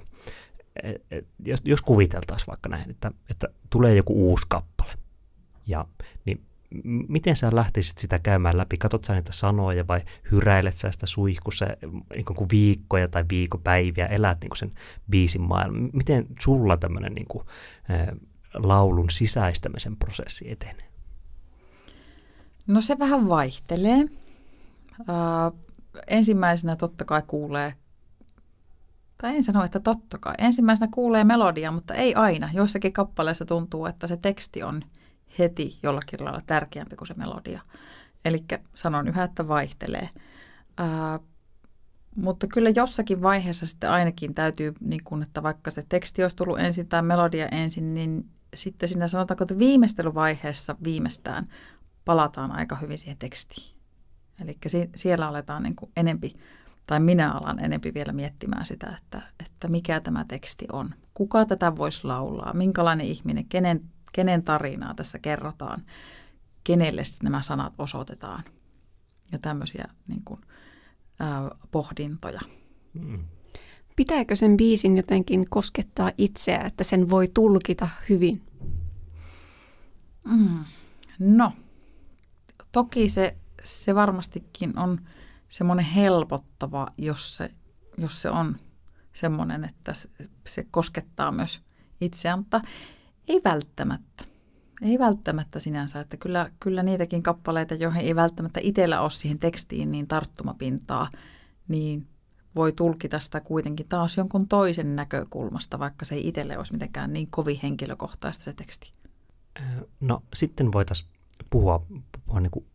et, et, jos, jos kuviteltaisiin vaikka näin, että, että tulee joku uusi kappale, ja, niin miten sä lähtisit sitä käymään läpi? Katsot sä niitä sanoja vai hyräilet sä sitä suihkussa niin kuin viikkoja tai viikopäiviä, elät niin kuin sen biisin maailman? Miten sulla tämmöinen niin kuin, laulun sisäistämisen prosessi etenee? No se vähän vaihtelee. Uh, ensimmäisenä totta kai kuulee, tai en sano, että totta kai. Ensimmäisenä kuulee melodia, mutta ei aina. Joissakin kappaleissa tuntuu, että se teksti on – heti jollakin lailla tärkeämpi kuin se melodia. Eli sanon yhä, että vaihtelee. Ää, mutta kyllä jossakin vaiheessa sitten ainakin täytyy, niin kun, että vaikka se teksti olisi tullut ensin tai melodia ensin, niin sitten siinä sanotaanko, että viimeistelyvaiheessa viimeistään palataan aika hyvin siihen tekstiin. Eli si- siellä aletaan niin kuin enempi, tai minä alan enempi vielä miettimään sitä, että, että mikä tämä teksti on. Kuka tätä voisi laulaa, minkälainen ihminen, kenen kenen tarinaa tässä kerrotaan, kenelle nämä sanat osoitetaan ja tämmöisiä niin kuin, ää, pohdintoja. Hmm. Pitääkö sen biisin jotenkin koskettaa itseä, että sen voi tulkita hyvin? Mm. No, toki se, se varmastikin on semmoinen helpottava, jos se, jos se on semmoinen, että se, se koskettaa myös itseä, mutta ei välttämättä. Ei välttämättä sinänsä, että kyllä, kyllä niitäkin kappaleita, joihin ei välttämättä itsellä ole siihen tekstiin niin tarttumapintaa, niin voi tulkita sitä kuitenkin taas jonkun toisen näkökulmasta, vaikka se ei itselle olisi mitenkään niin kovin henkilökohtaista se teksti. Äh, no sitten voitaisiin puhua, puhua niin kuin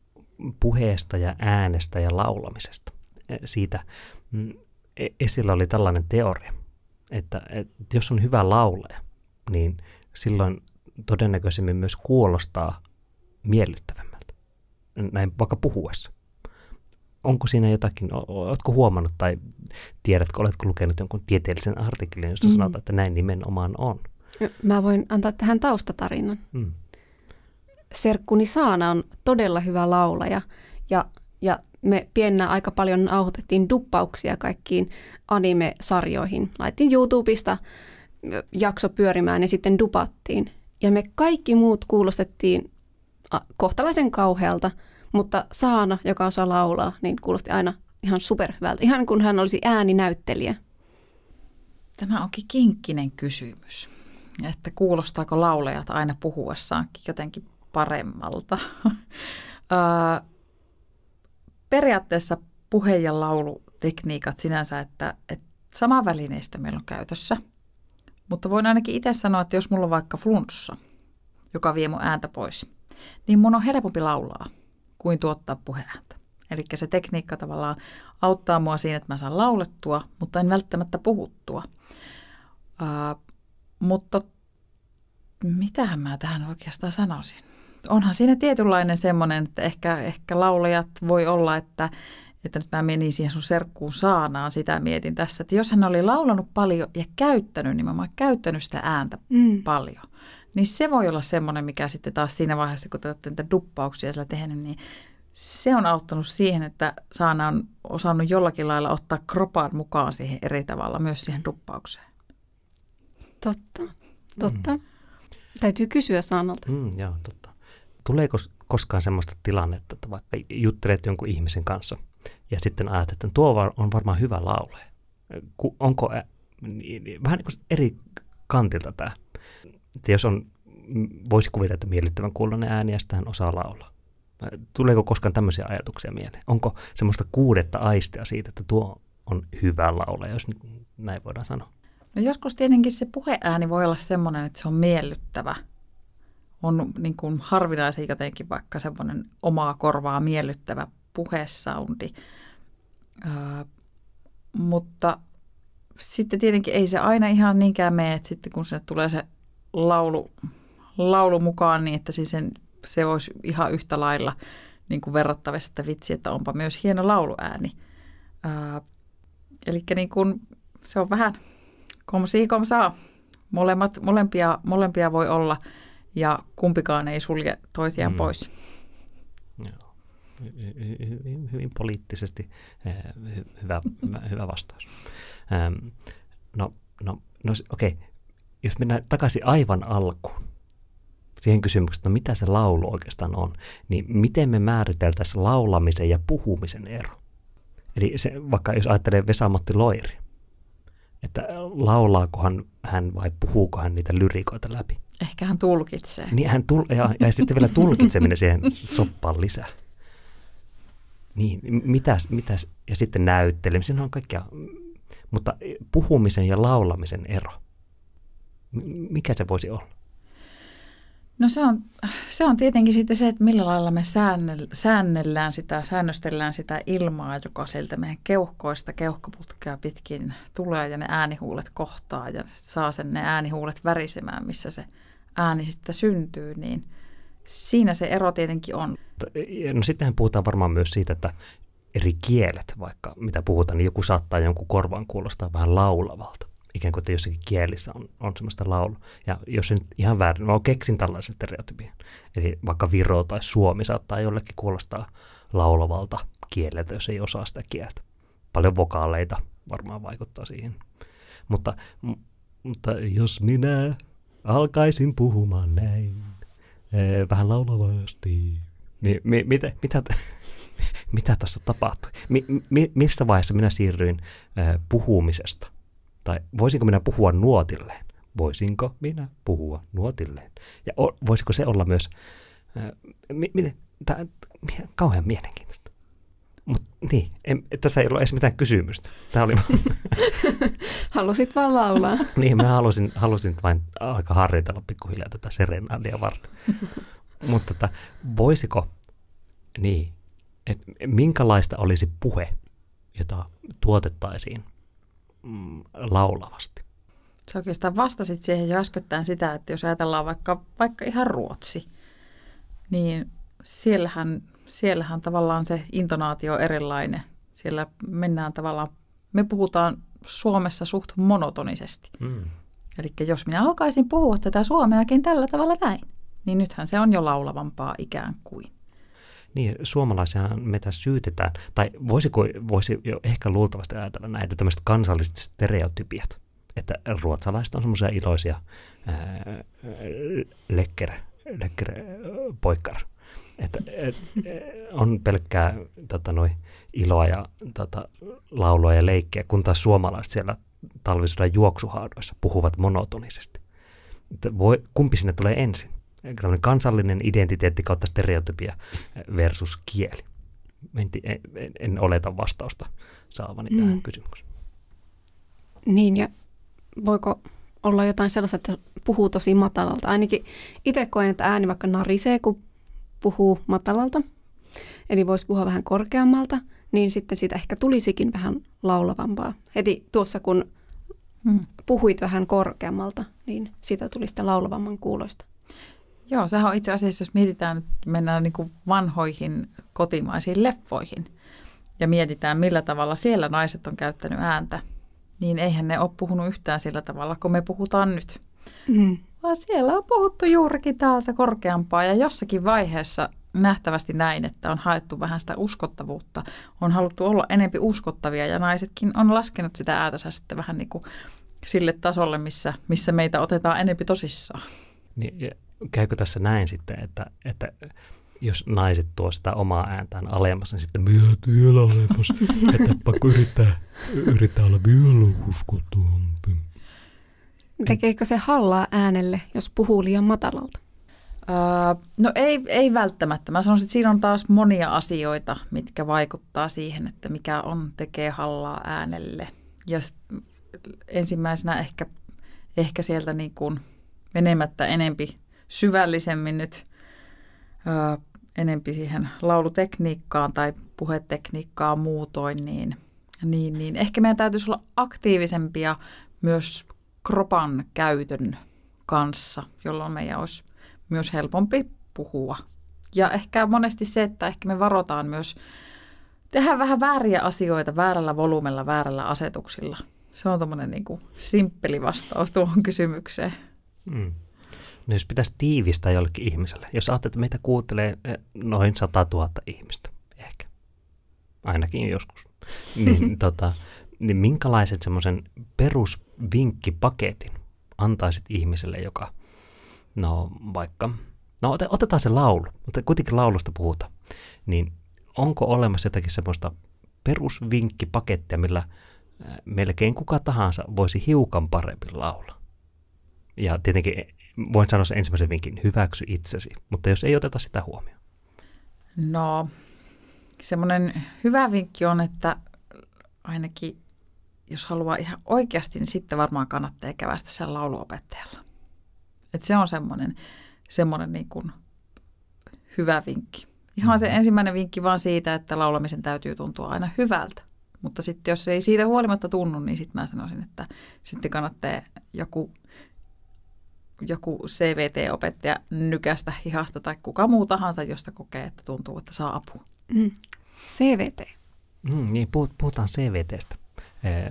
puheesta ja äänestä ja laulamisesta. Äh, siitä mm, e-, esillä oli tällainen teoria, että, että jos on hyvä laulaja, niin – silloin todennäköisemmin myös kuulostaa miellyttävämmältä, näin vaikka puhuessa. Onko siinä jotakin, oletko huomannut tai tiedätkö, oletko lukenut jonkun tieteellisen artikkelin, jossa mm. sanotaan, että näin nimenomaan on? Mä voin antaa tähän taustatarinan. Mm. Serkkuni Saana on todella hyvä laulaja ja, ja me piennä aika paljon nauhoitettiin duppauksia kaikkiin anime-sarjoihin. Laitin YouTubesta jakso pyörimään ja sitten dupattiin. Ja me kaikki muut kuulostettiin kohtalaisen kauhealta, mutta Saana, joka osaa laulaa, niin kuulosti aina ihan superhyvältä, ihan kun hän olisi ääninäyttelijä. Tämä onkin kinkkinen kysymys, että kuulostaako laulajat aina puhuessaankin jotenkin paremmalta. Periaatteessa puhe- ja laulutekniikat sinänsä, että, että sama välineistä meillä on käytössä – mutta voin ainakin itse sanoa, että jos mulla on vaikka flunssa, joka vie mun ääntä pois, niin mun on helpompi laulaa kuin tuottaa puheääntä. Eli se tekniikka tavallaan auttaa mua siinä, että mä saan laulettua, mutta en välttämättä puhuttua. Uh, mutta mitä mä tähän oikeastaan sanoisin? Onhan siinä tietynlainen semmoinen, että ehkä, ehkä laulajat voi olla, että, että nyt mä menin siihen sun serkkuun saanaan, sitä mietin tässä. Että jos hän oli laulanut paljon ja käyttänyt, niin mä käyttänyt sitä ääntä mm. paljon, niin se voi olla semmoinen, mikä sitten taas siinä vaiheessa, kun te olette niitä duppauksia siellä tehnyt, niin se on auttanut siihen, että Saana on osannut jollakin lailla ottaa kropaan mukaan siihen eri tavalla, myös siihen duppaukseen. Totta, mm. totta. Mm. Täytyy kysyä Saanalta. Mm, joo, totta. Tuleeko koskaan semmoista tilannetta, että vaikka juttelet jonkun ihmisen kanssa – ja sitten ajattelin, että tuo on varmaan hyvä laule. Onko niin, niin, vähän niin kuin eri kantilta tämä. Että jos on, voisi kuvitella, että miellyttävän kuulonen ääni ja sitä hän osaa laulaa. Tuleeko koskaan tämmöisiä ajatuksia mieleen? Onko semmoista kuudetta aistia siitä, että tuo on hyvä laule, jos nyt näin voidaan sanoa? No joskus tietenkin se puheääni voi olla semmoinen, että se on miellyttävä. On niin kuin harvinaisen jotenkin vaikka semmoinen omaa korvaa miellyttävä puhesoundi. Ää, mutta sitten tietenkin ei se aina ihan niinkään mene, että sitten kun sinne tulee se laulu, laulu mukaan, niin että siis sen, se olisi ihan yhtä lailla niin kuin verrattavissa, että vitsi, että onpa myös hieno lauluääni. eli niin kuin, se on vähän kom si kom saa. Molemmat, molempia, molempia voi olla ja kumpikaan ei sulje toisiaan mm. pois hyvin, hyvin poliittisesti eh, hyvä, hyvä vastaus. Ehm, no, no, no okei, okay. jos mennään takaisin aivan alkuun, siihen kysymykseen, no mitä se laulu oikeastaan on, niin miten me määriteltäisiin laulamisen ja puhumisen ero? Eli se, vaikka jos ajattelee Vesamatti Loiri, että laulaakohan hän vai puhuuko hän niitä lyrikoita läpi? Ehkä hän tulkitsee. Niin hän tul- ja, ja sitten vielä tulkitseminen siihen soppaan lisää. Niin, mitäs, mitäs, ja sitten näyttelemisen on kaikkea, mutta puhumisen ja laulamisen ero, mikä se voisi olla? No se on, se on tietenkin sitten se, että millä lailla me säännellään sitä, säännöstellään sitä ilmaa, joka sieltä meidän keuhkoista keuhkoputkea pitkin tulee ja ne äänihuulet kohtaa ja saa sen ne äänihuulet värisemään, missä se ääni sitten syntyy, niin – Siinä se ero tietenkin on. E, no sittenhän puhutaan varmaan myös siitä, että eri kielet, vaikka mitä puhutaan, niin joku saattaa jonkun korvaan kuulostaa vähän laulavalta. Ikään kuin, että jossakin kielissä on, on semmoista laulu. Ja jos se nyt ihan väärin, mä no keksin tällaisen stereotypian. Eli vaikka Viro tai Suomi saattaa jollekin kuulostaa laulavalta kieleltä, jos ei osaa sitä kieltä. Paljon vokaaleita varmaan vaikuttaa siihen. Mutta, m- mutta jos minä alkaisin puhumaan näin, ee, vähän laulavasti. Niin, mi, mitä, mitä, mitä tuossa tapahtui? Mi, mi, missä vaiheessa minä siirryin ee, äh, puhumisesta? Tai voisinko minä puhua nuotilleen? Voisinko minä puhua nuotilleen? Ja o, voisiko se olla myös, ee, äh, mi, mi, tää, kauhean mielenkiintoista. Mut, niin, en, tässä ei ollut edes mitään kysymystä. Tämä oli Halusit vaan laulaa. niin, mä halusin, halusin vain aika harjoitella pikkuhiljaa tätä serenaadia varten. Mutta tota, voisiko, niin, että minkälaista olisi puhe, jota tuotettaisiin mm, laulavasti? Sä oikeastaan vastasit siihen jo äskettäin sitä, että jos ajatellaan vaikka, vaikka ihan ruotsi, niin siellähän siellähän tavallaan se intonaatio on erilainen. Siellä mennään tavallaan, me puhutaan Suomessa suht monotonisesti. Mm. Eli jos minä alkaisin puhua tätä suomeakin tällä tavalla näin, niin nythän se on jo laulavampaa ikään kuin. Niin, suomalaisia meitä syytetään, tai voisiko, voisi jo ehkä luultavasti ajatella näitä tämmöiset kansalliset stereotypiat, että ruotsalaiset on semmoisia iloisia ää, lekker, lekker poikkar että, et, on pelkkää tota, noi, iloa ja tota, laulua ja leikkiä, kun taas suomalaiset siellä talvisodan juoksuhaadoissa puhuvat monotonisesti. Että voi, kumpi sinne tulee ensin? Tällainen kansallinen identiteetti kautta stereotypia versus kieli. En, en, en oleta vastausta saavani mm. tähän kysymykseen. Niin, ja voiko olla jotain sellaista, että puhuu tosi matalalta. Ainakin itse koen, että ääni vaikka narisee, kun puhuu matalalta, eli voisi puhua vähän korkeammalta, niin sitten siitä ehkä tulisikin vähän laulavampaa. Heti tuossa, kun mm. puhuit vähän korkeammalta, niin siitä tuli sitä laulavamman kuulosta. Joo, sehän on itse asiassa, jos mietitään, että mennään niin vanhoihin kotimaisiin leffoihin ja mietitään, millä tavalla siellä naiset on käyttänyt ääntä, niin eihän ne ole puhunut yhtään sillä tavalla, kun me puhutaan nyt. Mm vaan siellä on puhuttu juurikin täältä korkeampaa ja jossakin vaiheessa nähtävästi näin, että on haettu vähän sitä uskottavuutta. On haluttu olla enempi uskottavia ja naisetkin on laskenut sitä äätänsä sitten vähän niin kuin sille tasolle, missä, missä meitä otetaan enempi tosissaan. Niin, käykö tässä näin sitten, että, että jos naiset tuo sitä omaa ääntään alemmas, niin sitten minä vielä alemmas, että pakko yrittää, yrittää olla vielä uskottavampi. Mm. Tekeekö se hallaa äänelle, jos puhuu liian matalalta? Öö, no ei, ei välttämättä. Mä sanoisin, että siinä on taas monia asioita, mitkä vaikuttaa siihen, että mikä on tekee hallaa äänelle. Ja ensimmäisenä ehkä, ehkä sieltä niin kuin menemättä enempi syvällisemmin nyt öö, enempi siihen laulutekniikkaan tai puhetekniikkaan muutoin, niin, niin, niin ehkä meidän täytyisi olla aktiivisempia myös kropan käytön kanssa, jolloin meidän olisi myös helpompi puhua. Ja ehkä monesti se, että ehkä me varotaan myös tehdä vähän vääriä asioita väärällä volyymella, väärällä asetuksilla. Se on tämmöinen niin simppeli vastaus tuohon kysymykseen. Mm. No jos pitäisi tiivistää jollekin ihmiselle, jos ajattelet, että meitä kuuntelee eh, noin 100 000 ihmistä, ehkä, ainakin joskus, niin, tota, niin minkälaiset semmoisen perus vinkkipaketin antaisit ihmiselle, joka, no vaikka, no otetaan se laulu, mutta kuitenkin laulusta puhutaan, niin onko olemassa jotakin semmoista perusvinkkipakettia, millä äh, melkein kuka tahansa voisi hiukan paremmin laulaa? Ja tietenkin eh, voin sanoa sen ensimmäisen vinkin, hyväksy itsesi, mutta jos ei oteta sitä huomioon. No, semmoinen hyvä vinkki on, että ainakin jos haluaa ihan oikeasti, niin sitten varmaan kannattaa kävästä sen lauluopettajalla. Et se on semmoinen semmonen niin kuin hyvä vinkki. Ihan se mm. ensimmäinen vinkki vaan siitä, että laulamisen täytyy tuntua aina hyvältä. Mutta sitten jos ei siitä huolimatta tunnu, niin sitten mä sanoisin, että sitten kannattaa joku, joku CVT-opettaja nykästä hihasta tai kuka muu tahansa, josta kokee, että tuntuu, että saa apua. Mm. CVT. Mm, niin, puhutaan CVTstä eh,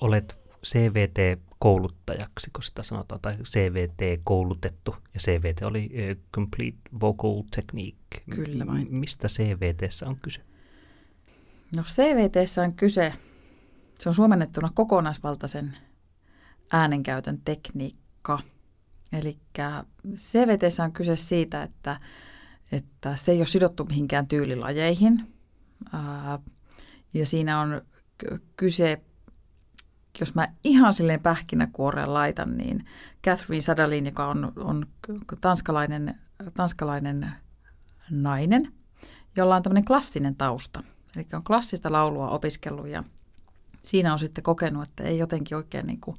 olet CVT-kouluttajaksi, kun sitä sanotaan, tai CVT-koulutettu, ja CVT oli eh, Complete Vocal Technique. Kyllä vain. M- mistä CVTssä on kyse? No CVTssä on kyse, se on suomennettuna kokonaisvaltaisen äänenkäytön tekniikka. Eli CVTssä on kyse siitä, että, että se ei ole sidottu mihinkään tyylilajeihin. Ää, ja siinä on kyse, jos mä ihan silleen pähkinäkuoreen laitan, niin Catherine Sadalin, joka on, on tanskalainen, tanskalainen nainen, jolla on tämmöinen klassinen tausta. Eli on klassista laulua opiskellut ja siinä on sitten kokenut, että ei jotenkin oikein, niin kuin,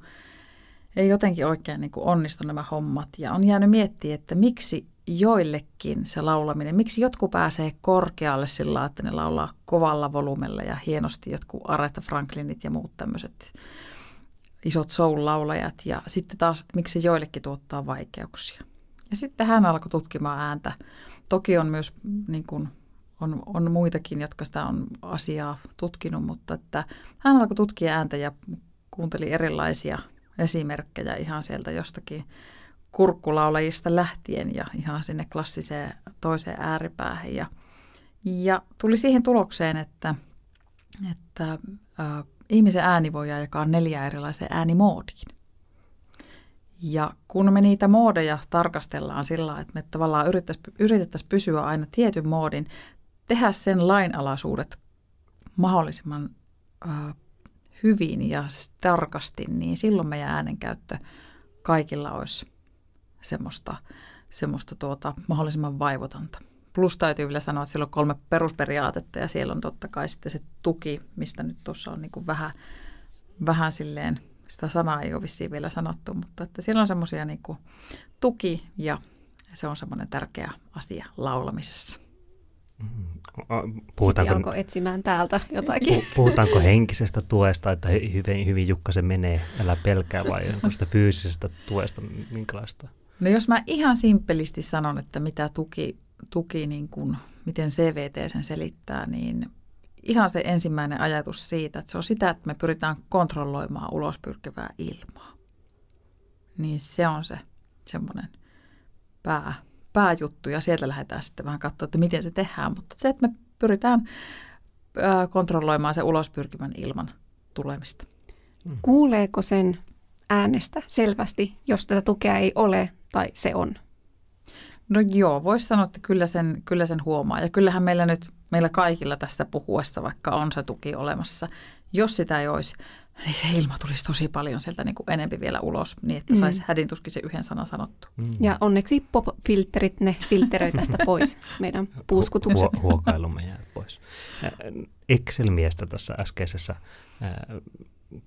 ei jotenkin oikein niin kuin onnistu nämä hommat. Ja on jäänyt miettiä, että miksi joillekin se laulaminen, miksi jotkut pääsee korkealle sillä että ne laulaa kovalla volumella ja hienosti jotkut Aretha Franklinit ja muut tämmöiset isot soul-laulajat ja sitten taas, että miksi se joillekin tuottaa vaikeuksia. Ja sitten hän alkoi tutkimaan ääntä. Toki on myös niin kuin, on, on muitakin, jotka sitä on asiaa tutkinut, mutta että hän alkoi tutkia ääntä ja kuunteli erilaisia esimerkkejä ihan sieltä jostakin kurkkulaulajista lähtien ja ihan sinne klassiseen toiseen ääripäähän. Ja, ja tuli siihen tulokseen, että, että äh, ihmisen ääni voi jakaa neljään erilaiseen äänimoodiin. Ja kun me niitä moodeja tarkastellaan sillä että me tavallaan yritettäisiin pysyä aina tietyn moodin, tehdä sen lainalaisuudet mahdollisimman äh, hyvin ja tarkasti, niin silloin meidän äänenkäyttö kaikilla olisi semmoista, semmoista tuota, mahdollisimman vaivotonta. Plus täytyy vielä sanoa, että siellä on kolme perusperiaatetta ja siellä on totta kai sitten se tuki, mistä nyt tuossa on niin vähän, vähän silleen, sitä sanaa ei ole vissiin vielä sanottu, mutta että siellä on semmoisia niin tuki ja se on semmoinen tärkeä asia laulamisessa. Mm-hmm. Puhutaanko, alkoi etsimään täältä jotakin. Puhutaanko henkisestä tuesta, että hyvin, hyvin Jukka se menee, älä pelkää, vai onko sitä fyysisestä tuesta, minkälaista? No jos mä ihan simppelisti sanon, että mitä tuki, tuki niin kuin, miten CVT sen selittää, niin ihan se ensimmäinen ajatus siitä, että se on sitä, että me pyritään kontrolloimaan ulospyrkivää ilmaa. Niin se on se semmoinen pää, pääjuttu ja sieltä lähdetään sitten vähän katsoa, että miten se tehdään. Mutta se, että me pyritään kontrolloimaan se ulospyrkivän ilman tulemista. Kuuleeko sen äänestä selvästi, jos tätä tukea ei ole tai se on? No joo, voisi sanoa, että kyllä sen, kyllä sen huomaa. Ja kyllähän meillä nyt, meillä kaikilla tässä puhuessa, vaikka on se tuki olemassa, jos sitä ei olisi, niin se ilma tulisi tosi paljon sieltä niin kuin enempi vielä ulos, niin että mm. saisi mm. hädintuskin se yhden sanan sanottu. Mm. Ja onneksi pop-filterit, ne filteröi tästä pois, meidän puuskutukset. Hu- hu- huokailumme jää pois. Excel-miestä tässä äskeisessä äh,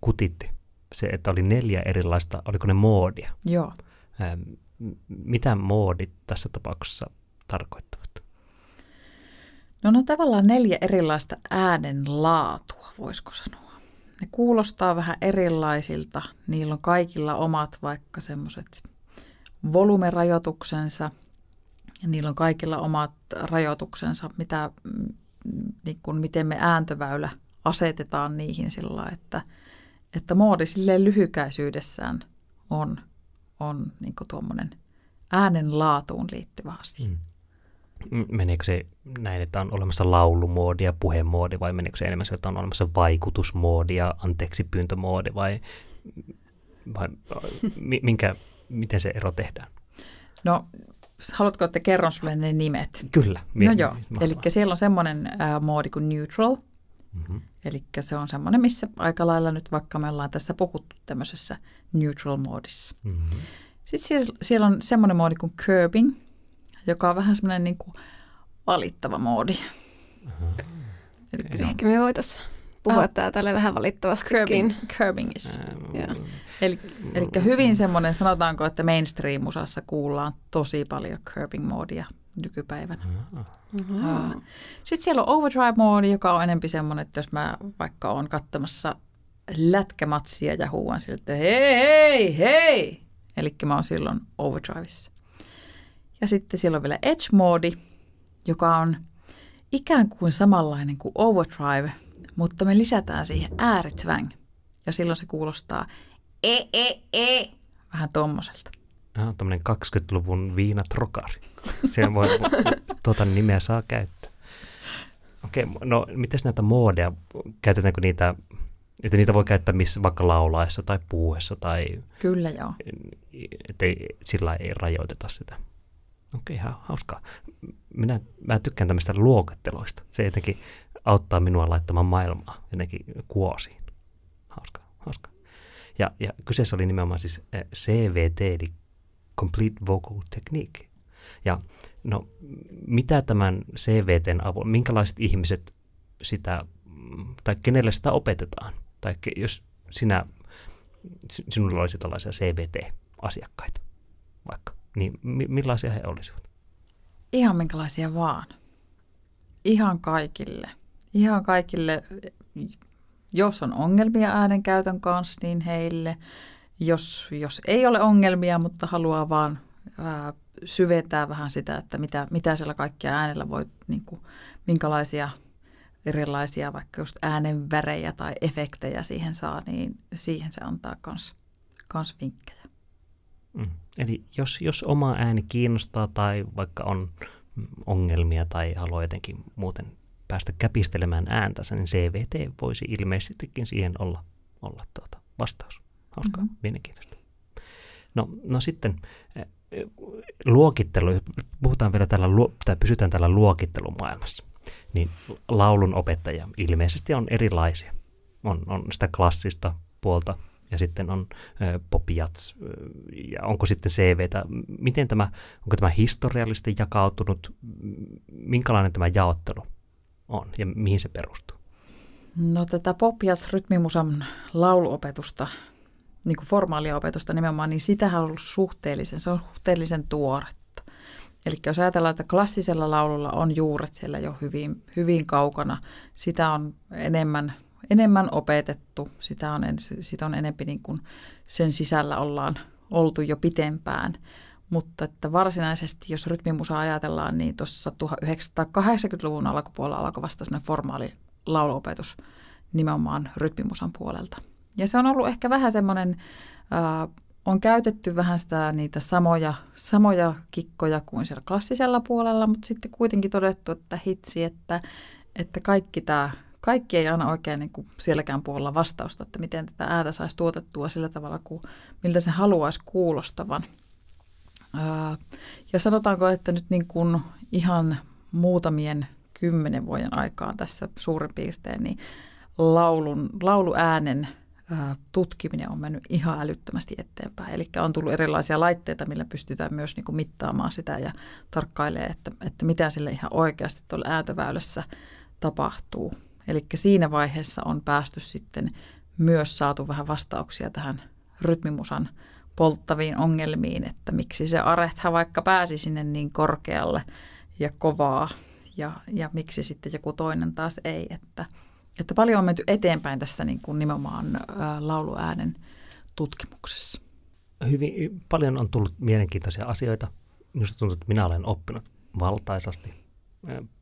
kutitti se, että oli neljä erilaista, oliko ne moodia. Joo. Ähm, mitä moodit tässä tapauksessa tarkoittavat? No on no, tavallaan neljä erilaista laatua, voisiko sanoa. Ne kuulostaa vähän erilaisilta, niillä on kaikilla omat vaikka semmoiset volumerajoituksensa, niillä on kaikilla omat rajoituksensa, mitä, mm, niin kuin miten me ääntöväylä asetetaan niihin sillä että, että moodi silleen lyhykäisyydessään on – on niin tuommoinen äänen laatuun liittyvä asia. Mm. Meneekö se näin, että on olemassa ja puhemoodi vai meneekö se enemmän se, että on olemassa vaikutusmoodi ja anteeksi pyyntömoodi vai, vai minkä, miten se ero tehdään? No haluatko, että kerron sulle ne nimet? Kyllä. Mie- no joo, eli siellä on semmoinen äh, moodi kuin neutral – Mm-hmm. Eli se on semmoinen, missä aika lailla nyt vaikka me ollaan tässä puhuttu tämmöisessä neutral moodissa. Mm-hmm. Sitten siellä, siellä on semmoinen moodi kuin curbing, joka on vähän semmoinen niin kuin valittava moodi. Mm-hmm. Ah. Eli ehkä me voitaisiin puhua ah. täällä vähän valittavasti. Curbing, is. Yeah. Eli, eli hyvin semmoinen, sanotaanko, että mainstream-musassa kuullaan tosi paljon curbing-moodia nykypäivänä. Aha. Sitten siellä on overdrive mode, joka on enempi semmoinen, että jos mä vaikka on katsomassa lätkämatsia ja huuan sille, että hei, hei, hei! Eli mä oon silloin overdriveissa. Ja sitten siellä on vielä edge mode, joka on ikään kuin samanlainen kuin overdrive, mutta me lisätään siihen ääritvang. Ja silloin se kuulostaa e, e, e, vähän tommoselta tämmöinen 20-luvun viinatrokari. Sen voi, tuota nimeä saa käyttää. Okei, okay, no miten näitä moodeja, käytetäänkö niitä, että niitä voi käyttää missä, vaikka laulaessa tai puuessa tai... Kyllä joo. Että sillä ei rajoiteta sitä. Okei, okay, hauskaa. Minä, mä tykkään tämmöistä luokatteloista. Se jotenkin auttaa minua laittamaan maailmaa jotenkin kuosiin. Hauskaa, hauskaa. Ja, ja kyseessä oli nimenomaan siis eh, CVT, eli Complete Vocal Technique. Ja no, mitä tämän CVTn avulla, minkälaiset ihmiset sitä, tai kenelle sitä opetetaan? Tai jos sinä, sinulla olisi tällaisia CVT-asiakkaita vaikka, niin mi- millaisia he olisivat? Ihan minkälaisia vaan. Ihan kaikille. Ihan kaikille, jos on ongelmia käytön kanssa, niin heille – jos, jos ei ole ongelmia, mutta haluaa vaan ää, syventää vähän sitä, että mitä, mitä siellä kaikkia äänellä voi, niin kuin, minkälaisia erilaisia vaikka just äänen värejä tai efektejä siihen saa, niin siihen se antaa kans, kans vinkkejä. Mm. Eli jos, jos oma ääni kiinnostaa tai vaikka on ongelmia tai haluaa jotenkin muuten päästä käpistelemään ääntänsä, niin CVT voisi ilmeisestikin siihen olla, olla tuota vastaus. Hauskaa, mm-hmm. mielenkiintoista. No, no sitten eh, luokittelu, puhutaan vielä tällä, tai pysytään tällä luokittelumaailmassa, niin laulun opettaja ilmeisesti on erilaisia. On, on sitä klassista puolta ja sitten on eh, popiats eh, ja onko sitten CVtä. Miten tämä, onko tämä historiallisesti jakautunut, minkälainen tämä jaottelu on ja mihin se perustuu? No tätä popiats rytmimusan lauluopetusta niin kuin formaalia opetusta nimenomaan, niin sitähän on ollut suhteellisen, se on suhteellisen tuoretta. Eli jos ajatellaan, että klassisella laululla on juuret siellä jo hyvin, hyvin kaukana, sitä on enemmän, enemmän opetettu, sitä on, sitä on enempi niin kuin sen sisällä ollaan oltu jo pitempään. Mutta että varsinaisesti, jos rytmimusa ajatellaan, niin tuossa 1980-luvun alkupuolella alkoi vasta formaali lauluopetus nimenomaan rytmimusan puolelta. Ja se on ollut ehkä vähän semmoinen, äh, on käytetty vähän sitä niitä samoja, samoja kikkoja kuin siellä klassisella puolella, mutta sitten kuitenkin todettu, että hitsi, että, että kaikki tämä kaikki ei aina oikein niin kuin sielläkään puolella vastausta, että miten tätä ääntä saisi tuotettua sillä tavalla, kuin miltä se haluaisi kuulostavan. Äh, ja sanotaanko, että nyt niin kuin ihan muutamien kymmenen vuoden aikaan tässä suurin piirtein, niin laulun, lauluäänen tutkiminen on mennyt ihan älyttömästi eteenpäin. Eli on tullut erilaisia laitteita, millä pystytään myös niin kuin mittaamaan sitä ja tarkkailemaan, että, että mitä sille ihan oikeasti tuolla ääntöväylässä tapahtuu. Eli siinä vaiheessa on päästy sitten myös saatu vähän vastauksia tähän rytmimusan polttaviin ongelmiin, että miksi se aretha vaikka pääsi sinne niin korkealle ja kovaa ja, ja miksi sitten joku toinen taas ei, että – että paljon on menty eteenpäin tässä niin kuin nimenomaan lauluäänen tutkimuksessa. Hyvin paljon on tullut mielenkiintoisia asioita. Minusta tuntuu, että minä olen oppinut valtaisasti,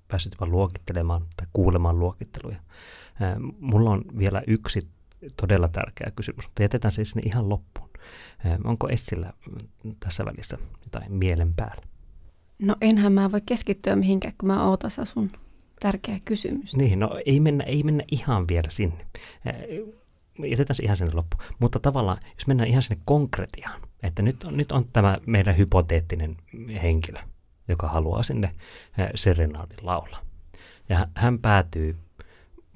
päässyt jopa luokittelemaan tai kuulemaan luokitteluja. Mulla on vielä yksi todella tärkeä kysymys, mutta jätetään se sinne ihan loppuun. Onko Essillä mm, tässä välissä jotain mielen päällä? No enhän mä voi keskittyä mihinkään, kun mä ootan sun tärkeä kysymys. Niin, no ei mennä, ei mennä ihan vielä sinne. Jätetään se ihan sinne loppuun. Mutta tavallaan, jos mennään ihan sinne konkretiaan, että nyt on, nyt on tämä meidän hypoteettinen henkilö, joka haluaa sinne serenaadin laulaa. Ja hän päätyy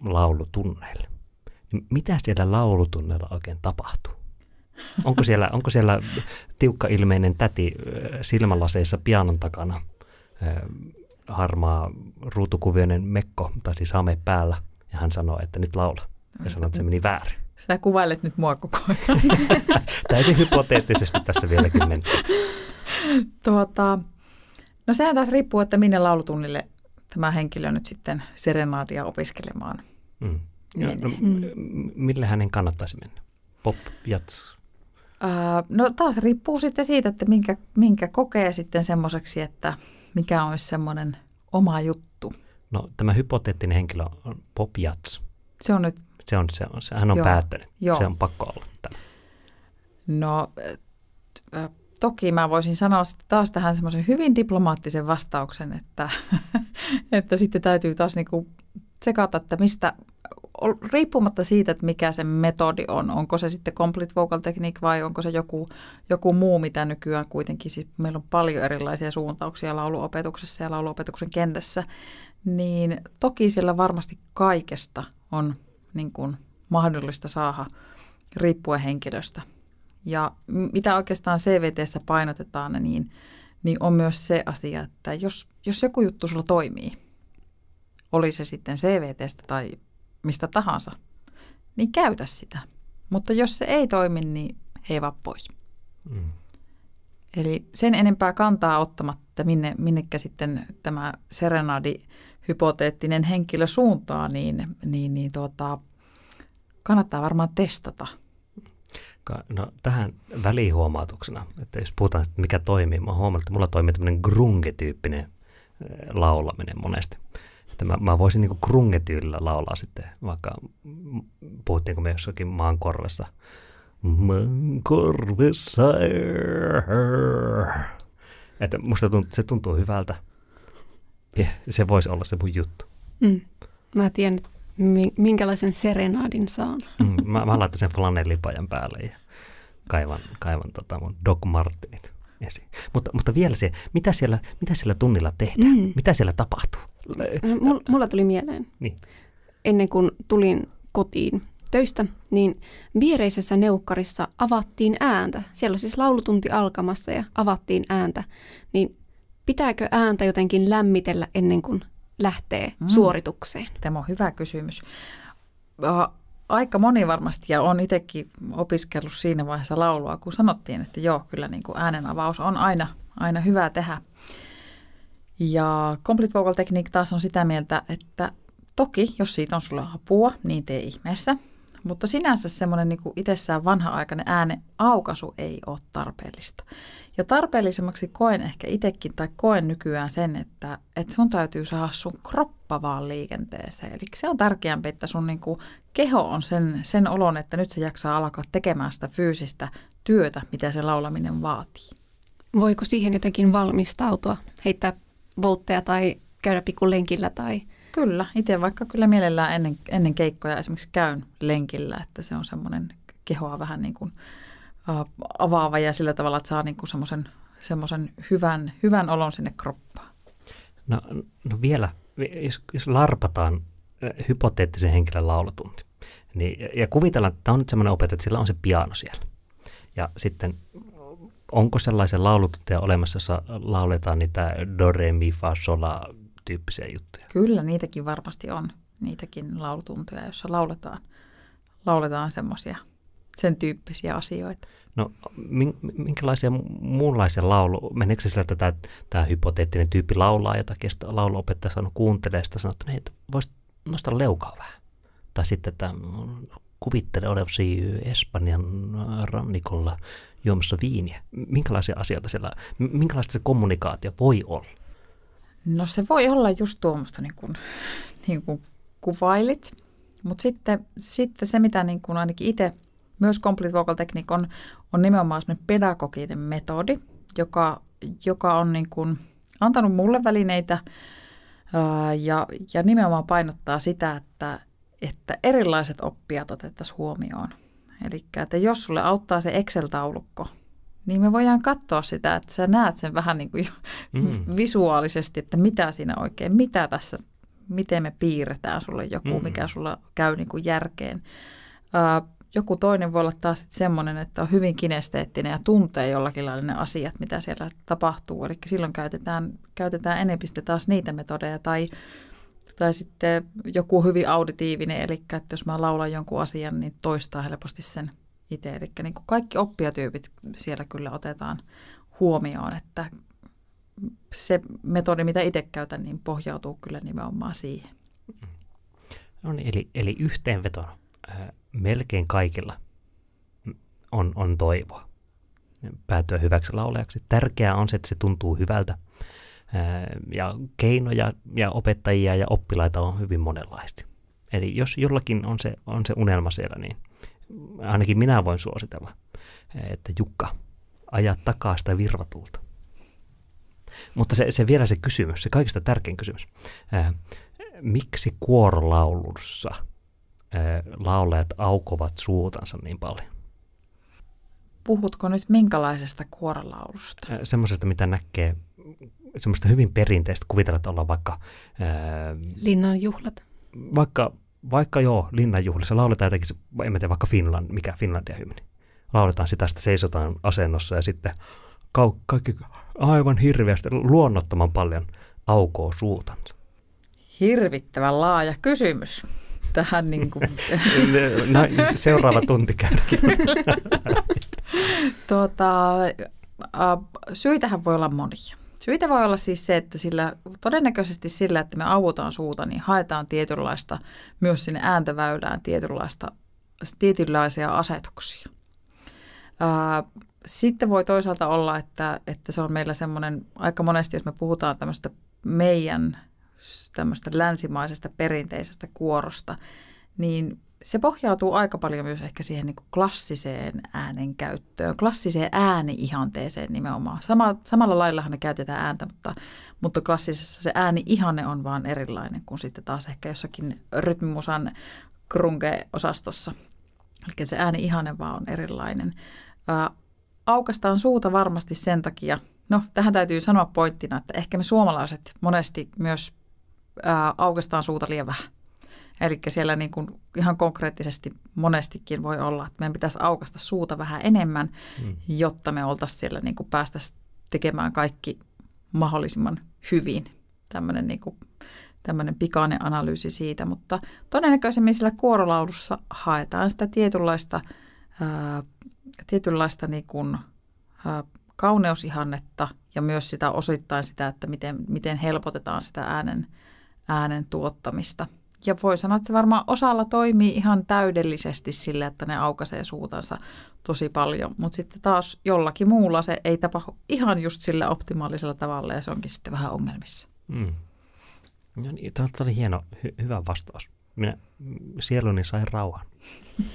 laulutunneille. Niin mitä siellä laulutunneilla oikein tapahtuu? Onko siellä, onko siellä tiukka ilmeinen täti silmälaseissa pianon takana harmaa ruutukuvioinen mekko, tai siis hame päällä, ja hän sanoi, että nyt laula. Ja sanoi, että se meni väärin. Sä kuvailet nyt mua koko ajan. Täysin hypoteettisesti tässä vieläkin mentiin. Tuota, no sehän taas riippuu, että minne laulutunnille tämä henkilö nyt sitten serenaadia opiskelemaan mm. ja, No, mm. millä hänen kannattaisi mennä? Pop, jats? Uh, no taas riippuu sitten siitä, että minkä, minkä kokee sitten semmoiseksi, että – mikä olisi semmoinen oma juttu? No tämä hypoteettinen henkilö on Bob Jats. Se on nyt... Se on, se on, se, hän on Joo. päättänyt. Joo. Se on pakko olla tämä. No toki mä voisin sanoa taas tähän semmoisen hyvin diplomaattisen vastauksen, että, että sitten täytyy taas niinku tsekata, että mistä riippumatta siitä, että mikä se metodi on, onko se sitten complete vocal technique vai onko se joku, joku muu, mitä nykyään kuitenkin, siis meillä on paljon erilaisia suuntauksia lauluopetuksessa ja lauluopetuksen kentässä, niin toki siellä varmasti kaikesta on niin kuin mahdollista saada riippuen henkilöstä. Ja mitä oikeastaan CVTssä painotetaan, niin, niin on myös se asia, että jos, jos joku juttu sulla toimii, oli se sitten CVTstä tai mistä tahansa, niin käytä sitä. Mutta jos se ei toimi, niin hei vaan pois. Mm. Eli sen enempää kantaa ottamatta, minne, minnekä sitten tämä serenadi hypoteettinen henkilö suuntaa, niin, niin, niin tuota, kannattaa varmaan testata. No, tähän välihuomautuksena, että jos puhutaan, että mikä toimii, mä huomannut, että mulla toimii tämmöinen grunge-tyyppinen eh, laulaminen monesti. Että mä, mä voisin niin krungetyylillä laulaa sitten, vaikka puhuttiinko me jossakin maankorvessa. Maankorvessa. Että musta tunt, se tuntuu hyvältä. Ja se voisi olla se mun juttu. Mm. Mä tiedän, minkälaisen serenaadin saan. Mm, mä, mä laitan sen flanellipajan päälle ja kaivan, kaivan tota mun Doc Martinit esiin. Mutta, mutta vielä se, mitä siellä, mitä siellä tunnilla tehdään? Mm. Mitä siellä tapahtuu? M- mm, mulla tuli mieleen. Niin. Ennen kuin tulin kotiin töistä, niin viereisessä neukkarissa avattiin ääntä. Siellä on siis laulutunti alkamassa ja avattiin ääntä. Niin pitääkö ääntä jotenkin lämmitellä ennen kuin lähtee mm. suoritukseen? Tämä on hyvä kysymys. Äh, aika moni varmasti, ja on itsekin opiskellut siinä vaiheessa laulua, kun sanottiin, että joo, kyllä niin kuin äänenavaus on aina, aina hyvä tehdä. Ja Complete Vocal Technique taas on sitä mieltä, että toki, jos siitä on sulle apua, niin tee ihmeessä. Mutta sinänsä semmoinen niin itsessään vanha-aikainen äänen ei ole tarpeellista. Ja tarpeellisemmaksi koen ehkä itsekin tai koen nykyään sen, että, että sun täytyy saada sun kroppa vaan liikenteeseen. Eli se on tärkeämpi, että sun niin kuin keho on sen, sen olon, että nyt se jaksaa alkaa tekemään sitä fyysistä työtä, mitä se laulaminen vaatii. Voiko siihen jotenkin valmistautua, heittää voltteja tai käydä pikku lenkillä tai – Kyllä, itse vaikka kyllä mielellään ennen, ennen keikkoja esimerkiksi käyn lenkillä, että se on semmoinen kehoa vähän niin kuin avaava ja sillä tavalla, että saa niin kuin semmoisen, semmoisen hyvän, hyvän olon sinne kroppaan. No, no vielä, jos, jos larpataan hypoteettisen henkilön laulutunti, niin, ja kuvitellaan, että tämä on nyt semmoinen opettaja, että sillä on se piano siellä. Ja sitten onko sellaisen laulutunteja olemassa, jossa lauletaan niitä do, re, mi, fa, sola tyyppisiä juttuja? Kyllä, niitäkin varmasti on. Niitäkin laulutunteja, jossa lauletaan, lauletaan semmoisia – sen tyyppisiä asioita. No minkälaisia muunlaisia laulu, meneekö se sillä, että tämä, tämä hypoteettinen tyyppi laulaa jotakin, ja lauluopettaja sanoo, kuuntelee ja sanoo, että niin, että voisit nostaa leukaa vähän. Tai sitten, että kuvittele olevasi Espanjan rannikolla juomassa viiniä. Minkälaisia asioita siellä, minkälaista se kommunikaatio voi olla? No se voi olla just tuommoista, niin kuin, niin kuin kuvailit. Mutta sitten, sitten se, mitä niin kuin ainakin itse – myös Complete Vocal Technique on, on nimenomaan semmoinen pedagoginen metodi, joka, joka on niin kuin antanut mulle välineitä ää, ja, ja nimenomaan painottaa sitä, että, että erilaiset oppijat otettaisiin huomioon. Eli että jos sulle auttaa se Excel-taulukko, niin me voidaan katsoa sitä, että sä näet sen vähän niin kuin mm. visuaalisesti, että mitä siinä oikein, mitä tässä, miten me piirretään sulle joku, mm. mikä sulla käy niin kuin järkeen. Ää, joku toinen voi olla taas semmoinen, että on hyvin kinesteettinen ja tuntee jollakin lailla ne asiat, mitä siellä tapahtuu. Eli silloin käytetään, käytetään enempi taas niitä metodeja tai, tai sitten joku hyvin auditiivinen, eli että jos mä laulan jonkun asian, niin toistaa helposti sen itse. Eli niin kuin kaikki oppijatyypit siellä kyllä otetaan huomioon, että se metodi, mitä itse käytän, niin pohjautuu kyllä nimenomaan siihen. No niin, eli, eli yhteenvetona Äh, melkein kaikilla on, on toivoa päätyä hyväksi laulajaksi. Tärkeää on se, että se tuntuu hyvältä. Äh, ja keinoja ja opettajia ja oppilaita on hyvin monenlaista. Eli jos jollakin on se, on se unelma siellä, niin ainakin minä voin suositella, että Jukka, aja takaa sitä virvatulta. Mutta se, se vielä se kysymys, se kaikista tärkein kysymys. Äh, miksi kuorolaulussa – Eh, laulajat aukovat suutansa niin paljon. Puhutko nyt minkälaisesta kuorolaulusta? Eh, semmoisesta, mitä näkee, semmoista hyvin perinteistä. Kuvitella, että ollaan vaikka... Ää, eh, linnanjuhlat. Vaikka, vaikka joo, linnanjuhlissa. lauletaan jotenkin, en mä tiedä, vaikka Finland, mikä Finlandia hymni. Lauletaan sitä, sitten seisotaan asennossa ja sitten kaikki aivan hirveästi, luonnottoman paljon aukoo suutansa. Hirvittävän laaja kysymys tähän niin kuin. no, seuraava tunti tuota, syitähän voi olla monia. Syitä voi olla siis se, että sillä, todennäköisesti sillä, että me avutaan suuta, niin haetaan tietynlaista, myös sinne ääntäväylään tietynlaista, tietynlaisia asetuksia. sitten voi toisaalta olla, että, että se on meillä semmoinen, aika monesti jos me puhutaan tämmöistä meidän tämmöistä länsimaisesta perinteisestä kuorosta, niin se pohjautuu aika paljon myös ehkä siihen niin klassiseen äänen käyttöön. klassiseen ääniihanteeseen nimenomaan. Sama, samalla laillahan me käytetään ääntä, mutta, mutta klassisessa se ihanne on vaan erilainen kuin sitten taas ehkä jossakin rytmimusan krunge-osastossa. Eli se ääni ihanne vaan on erilainen. Ää, aukastaan suuta varmasti sen takia, no tähän täytyy sanoa pointtina, että ehkä me suomalaiset monesti myös ää, aukestaan suuta liian vähän. Eli siellä niin kuin ihan konkreettisesti monestikin voi olla, että meidän pitäisi aukasta suuta vähän enemmän, mm. jotta me oltaisiin siellä niin kuin päästäisiin tekemään kaikki mahdollisimman hyvin. Tämmöinen niin tämmöinen pikainen analyysi siitä, mutta todennäköisemmin sillä kuorolaulussa haetaan sitä tietynlaista, ää, tietynlaista niin kuin, ää, kauneusihannetta ja myös sitä osittain sitä, että miten, miten helpotetaan sitä äänen, äänen tuottamista. Ja voi sanoa, että se varmaan osalla toimii ihan täydellisesti sillä, että ne aukaisee suutansa tosi paljon. Mutta sitten taas jollakin muulla se ei tapahdu ihan just sillä optimaalisella tavalla ja se onkin sitten vähän ongelmissa. Mm. No niin, tämä oli hieno, hy- hyvä vastaus. Minä sieluni sai rauhan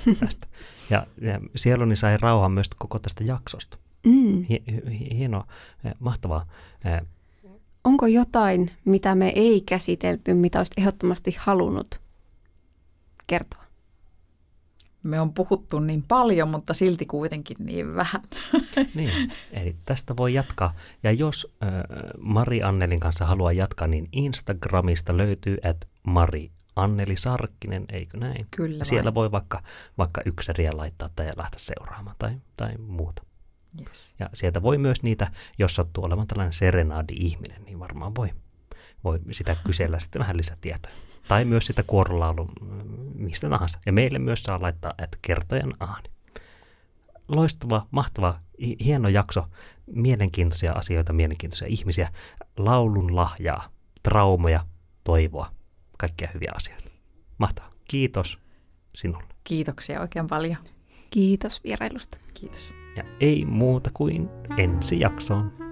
tästä. Ja, ja sieluni sai rauhan myös koko tästä jaksosta. Mm. Hi- hi- hienoa, eh, mahtavaa. Eh, onko jotain, mitä me ei käsitelty, mitä olisit ehdottomasti halunnut kertoa? Me on puhuttu niin paljon, mutta silti kuitenkin niin vähän. niin, eli tästä voi jatkaa. Ja jos äh, Mari Annelin kanssa haluaa jatkaa, niin Instagramista löytyy että Mari Anneli Sarkkinen, eikö näin? Kyllä. Siellä voi vaikka, vaikka yksäriä laittaa tai lähteä seuraamaan tai, tai muuta. Yes. Ja sieltä voi myös niitä, jos sattuu olemaan tällainen serenaadi-ihminen, niin varmaan voi, voi sitä kysellä sitten vähän lisätietoja. Tai myös sitä kuorolaulun mm, mistä tahansa. Ja meille myös saa laittaa, että kertojan ääni. Loistava, mahtava, hieno jakso. Mielenkiintoisia asioita, mielenkiintoisia ihmisiä. Laulun lahjaa, traumoja, toivoa. Kaikkia hyviä asioita. Mahtavaa. Kiitos sinulle. Kiitoksia oikein paljon. Kiitos vierailusta. Kiitos. Ja ei muuta kuin ensi jaksoon.